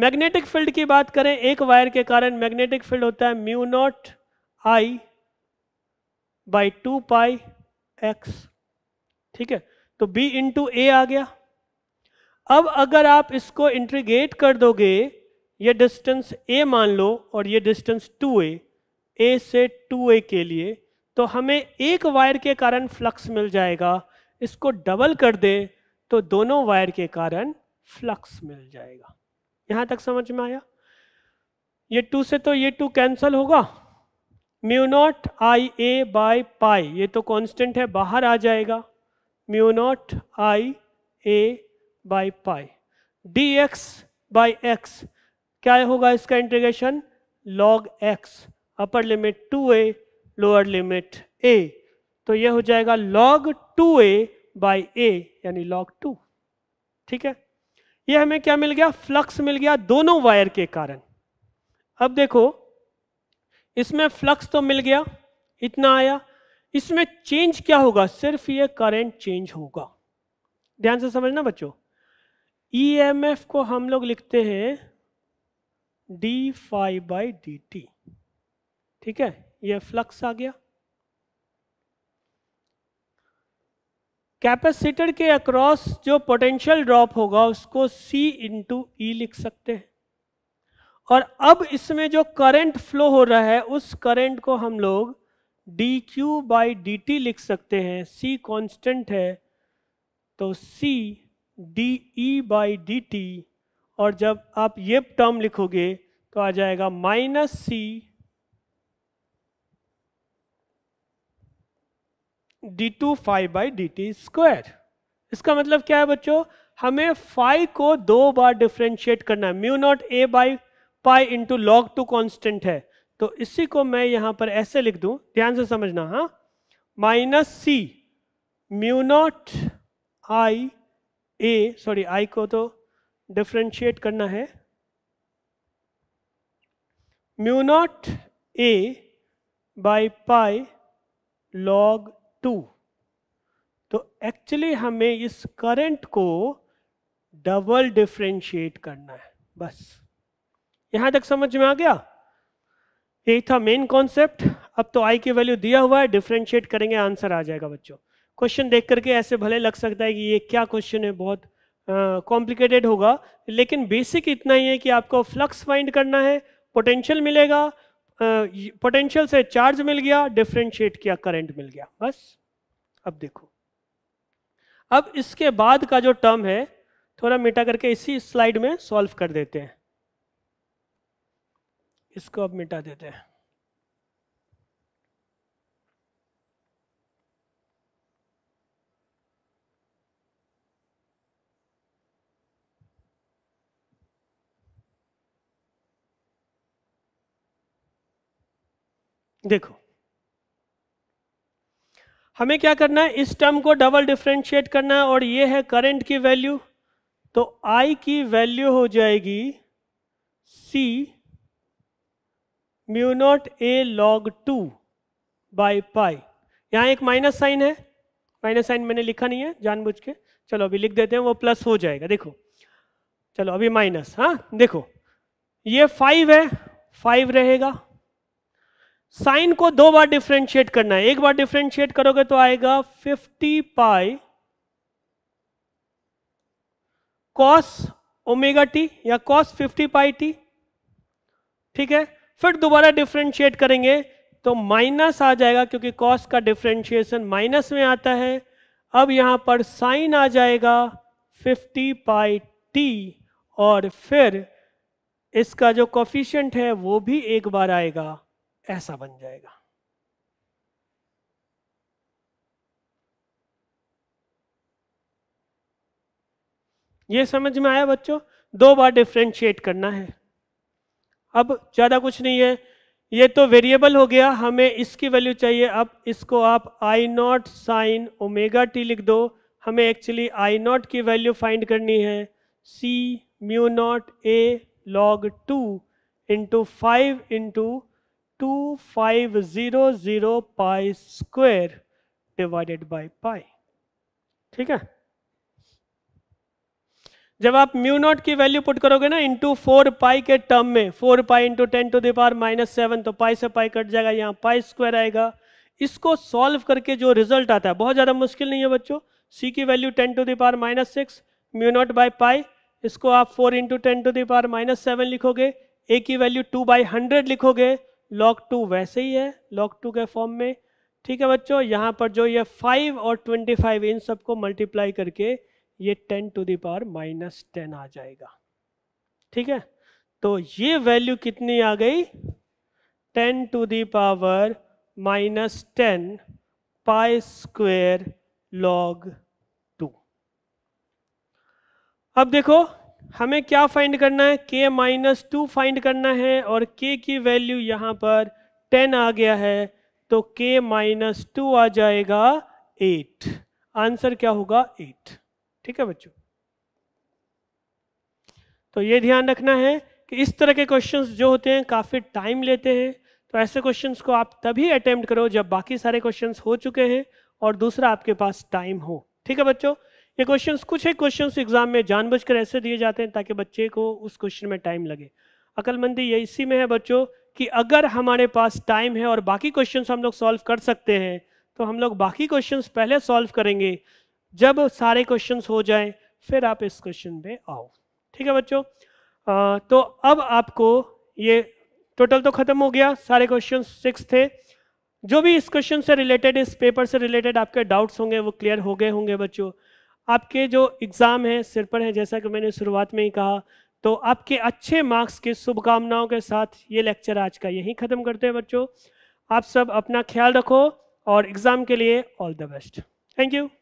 मैग्नेटिक फील्ड की बात करें एक वायर के कारण मैग्नेटिक फील्ड होता है mu naught I by two pi X ठीक है तो बी इंटू ए आ गया अब अगर आप इसको इंट्रीगेट कर दोगे ये डिस्टेंस ए मान लो और ये डिस्टेंस टू ए ए से टू ए के लिए तो हमें एक वायर के कारण फ्लक्स मिल जाएगा इसको डबल कर दें तो दोनों वायर के कारण फ्लक्स मिल जाएगा यहाँ तक समझ में आया ये टू से तो ये टू कैंसल होगा mu naught I A by pi ये तो कांस्टेंट है बाहर आ जाएगा mu naught I A by pi D X by X क्या होगा इसका integration log X upper limit two A lower limit A तो ये हो जाएगा log two A by A यानी लॉग टू ठीक है ये हमें क्या मिल गया फ्लक्स मिल गया दोनों वायर के कारण अब देखो इसमें फ्लक्स तो मिल गया इतना आया इसमें चेंज क्या होगा सिर्फ ये करंट चेंज होगा ध्यान से समझना बच्चों ईएमएफ e को हम लोग लिखते हैं D phi by D T ठीक है ये फ्लक्स आ गया कैपेसिटर के अक्रॉस जो पोटेंशियल ड्रॉप होगा उसको C इंटू ई e लिख सकते हैं और अब इसमें जो करंट फ्लो हो रहा है उस करंट को हम लोग D Q by D T लिख सकते हैं C कांस्टेंट है तो C D E by D T और जब आप ये टर्म लिखोगे तो आ जाएगा minus C D two phi by D T square इसका मतलब क्या है बच्चों हमें फाइव को दो बार डिफ्रेंशिएट करना है mu naught A by pi into log two constant है तो इसी को मैं यहाँ पर ऐसे लिख दूं ध्यान से समझना हा minus C mu naught I A sorry I को तो डिफ्रेंशिएट करना है mu naught A by pi log two तो एक्चुअली हमें इस करंट को डबल डिफ्रेंशिएट करना है बस यहां तक समझ में आ गया यही था मेन कॉन्सेप्ट अब तो आई की वैल्यू दिया हुआ है डिफ्रेंशिएट करेंगे आंसर आ जाएगा बच्चों क्वेश्चन देख करके ऐसे भले लग सकता है कि ये क्या क्वेश्चन है बहुत कॉम्प्लिकेटेड होगा लेकिन बेसिक इतना ही है कि आपको फ्लक्स फाइंड करना है पोटेंशियल मिलेगा पोटेंशियल से चार्ज मिल गया डिफ्रेंशिएट किया करंट मिल गया बस अब देखो अब इसके बाद का जो टर्म है थोड़ा मिटा करके इसी स्लाइड में सॉल्व कर देते हैं इसको अब मिटा देते हैं देखो हमें क्या करना है इस टर्म को डबल डिफ्रेंशिएट करना है और ये है करंट की वैल्यू तो आई की वैल्यू हो जाएगी C mu naught A log two by pi यहां एक माइनस साइन है माइनस साइन मैंने लिखा नहीं है जानबूझ के चलो अभी लिख देते हैं वो प्लस हो जाएगा देखो चलो अभी माइनस हाँ देखो ये फाइव है फाइव रहेगा साइन को दो बार डिफ्रेंशिएट करना है एक बार डिफ्रेंशिएट करोगे तो आएगा 50 पाई कॉस ओमेगा टी या कॉस 50 पाई टी ठीक है फिर दोबारा डिफ्रेंशिएट करेंगे तो माइनस आ जाएगा क्योंकि कॉस का डिफ्रेंशिएशन माइनस में आता है अब यहां पर साइन आ जाएगा 50 पाई टी और फिर इसका जो कॉफिशियंट है वो भी एक बार आएगा ऐसा बन जाएगा ये समझ में आया बच्चों दो बार डिफ्रेंशिएट करना है अब ज़्यादा कुछ नहीं है ये तो वेरिएबल हो गया हमें इसकी वैल्यू चाहिए अब इसको आप I naught sine omega T लिख दो हमें एक्चुअली आई नॉट की वैल्यू फाइंड करनी है C mu naught A log two into five into two five zero zero pi square divided by pi ठीक है जब आप म्यू नॉट की वैल्यू पुट करोगे ना इंटू फोर पाई के टर्म में four pi into ten to the power minus seven तो पाई से पाई कट जाएगा यहाँ पाई स्क्वायर आएगा इसको सॉल्व करके जो रिजल्ट आता है बहुत ज़्यादा मुश्किल नहीं है बच्चों सी की value ten to the power minus six mu naught by pi इसको आप four into ten to the power minus seven लिखोगे ए की वैल्यू टू बाई हंड्रेड लिखोगे लॉक टू वैसे ही है लॉक टू के फॉर्म में ठीक है बच्चों यहाँ पर जो ये फाइव और ट्वेंटी फाइव इन सबको मल्टीप्लाई करके ये ten to the power minus ten आ जाएगा ठीक है तो ये वैल्यू कितनी आ गई ten to the power minus ten pi square log two अब देखो हमें क्या फाइंड करना है के माइनस टू फाइंड करना है और k की वैल्यू यहाँ पर 10 आ गया है तो k माइनस टू आ जाएगा 8 आंसर क्या होगा 8 ठीक है बच्चों तो ये ध्यान रखना है कि इस तरह के क्वेश्चंस जो होते हैं काफ़ी टाइम लेते हैं तो ऐसे क्वेश्चंस को आप तभी अटैम्प्ट करो जब बाकी सारे क्वेश्चंस हो चुके हैं और दूसरा आपके पास टाइम हो ठीक है बच्चों ये क्वेश्चंस कुछ है क्वेश्चंस एग्जाम में जानबूझकर ऐसे दिए जाते हैं ताकि बच्चे को उस क्वेश्चन में टाइम लगे अकलमंदी ये इसी में है बच्चों कि अगर हमारे पास टाइम है और बाकी क्वेश्चन हम लोग सॉल्व कर सकते हैं तो हम लोग बाकी क्वेश्चन पहले सॉल्व करेंगे जब सारे क्वेश्चन हो जाए फिर आप इस क्वेश्चन पे आओ ठीक है बच्चों तो अब आपको ये टोटल तो खत्म हो गया सारे क्वेश्चन सिक्स थे जो भी इस क्वेश्चन से रिलेटेड इस पेपर से रिलेटेड आपके डाउट्स होंगे वो क्लियर हो गए होंगे बच्चों आपके जो एग्ज़ाम हैं सिर पर हैं जैसा कि मैंने शुरुआत में ही कहा तो आपके अच्छे मार्क्स के शुभकामनाओं के साथ ये लेक्चर आज का यहीं ख़त्म करते हैं बच्चों आप सब अपना ख्याल रखो और एग्ज़ाम के लिए all the best thank you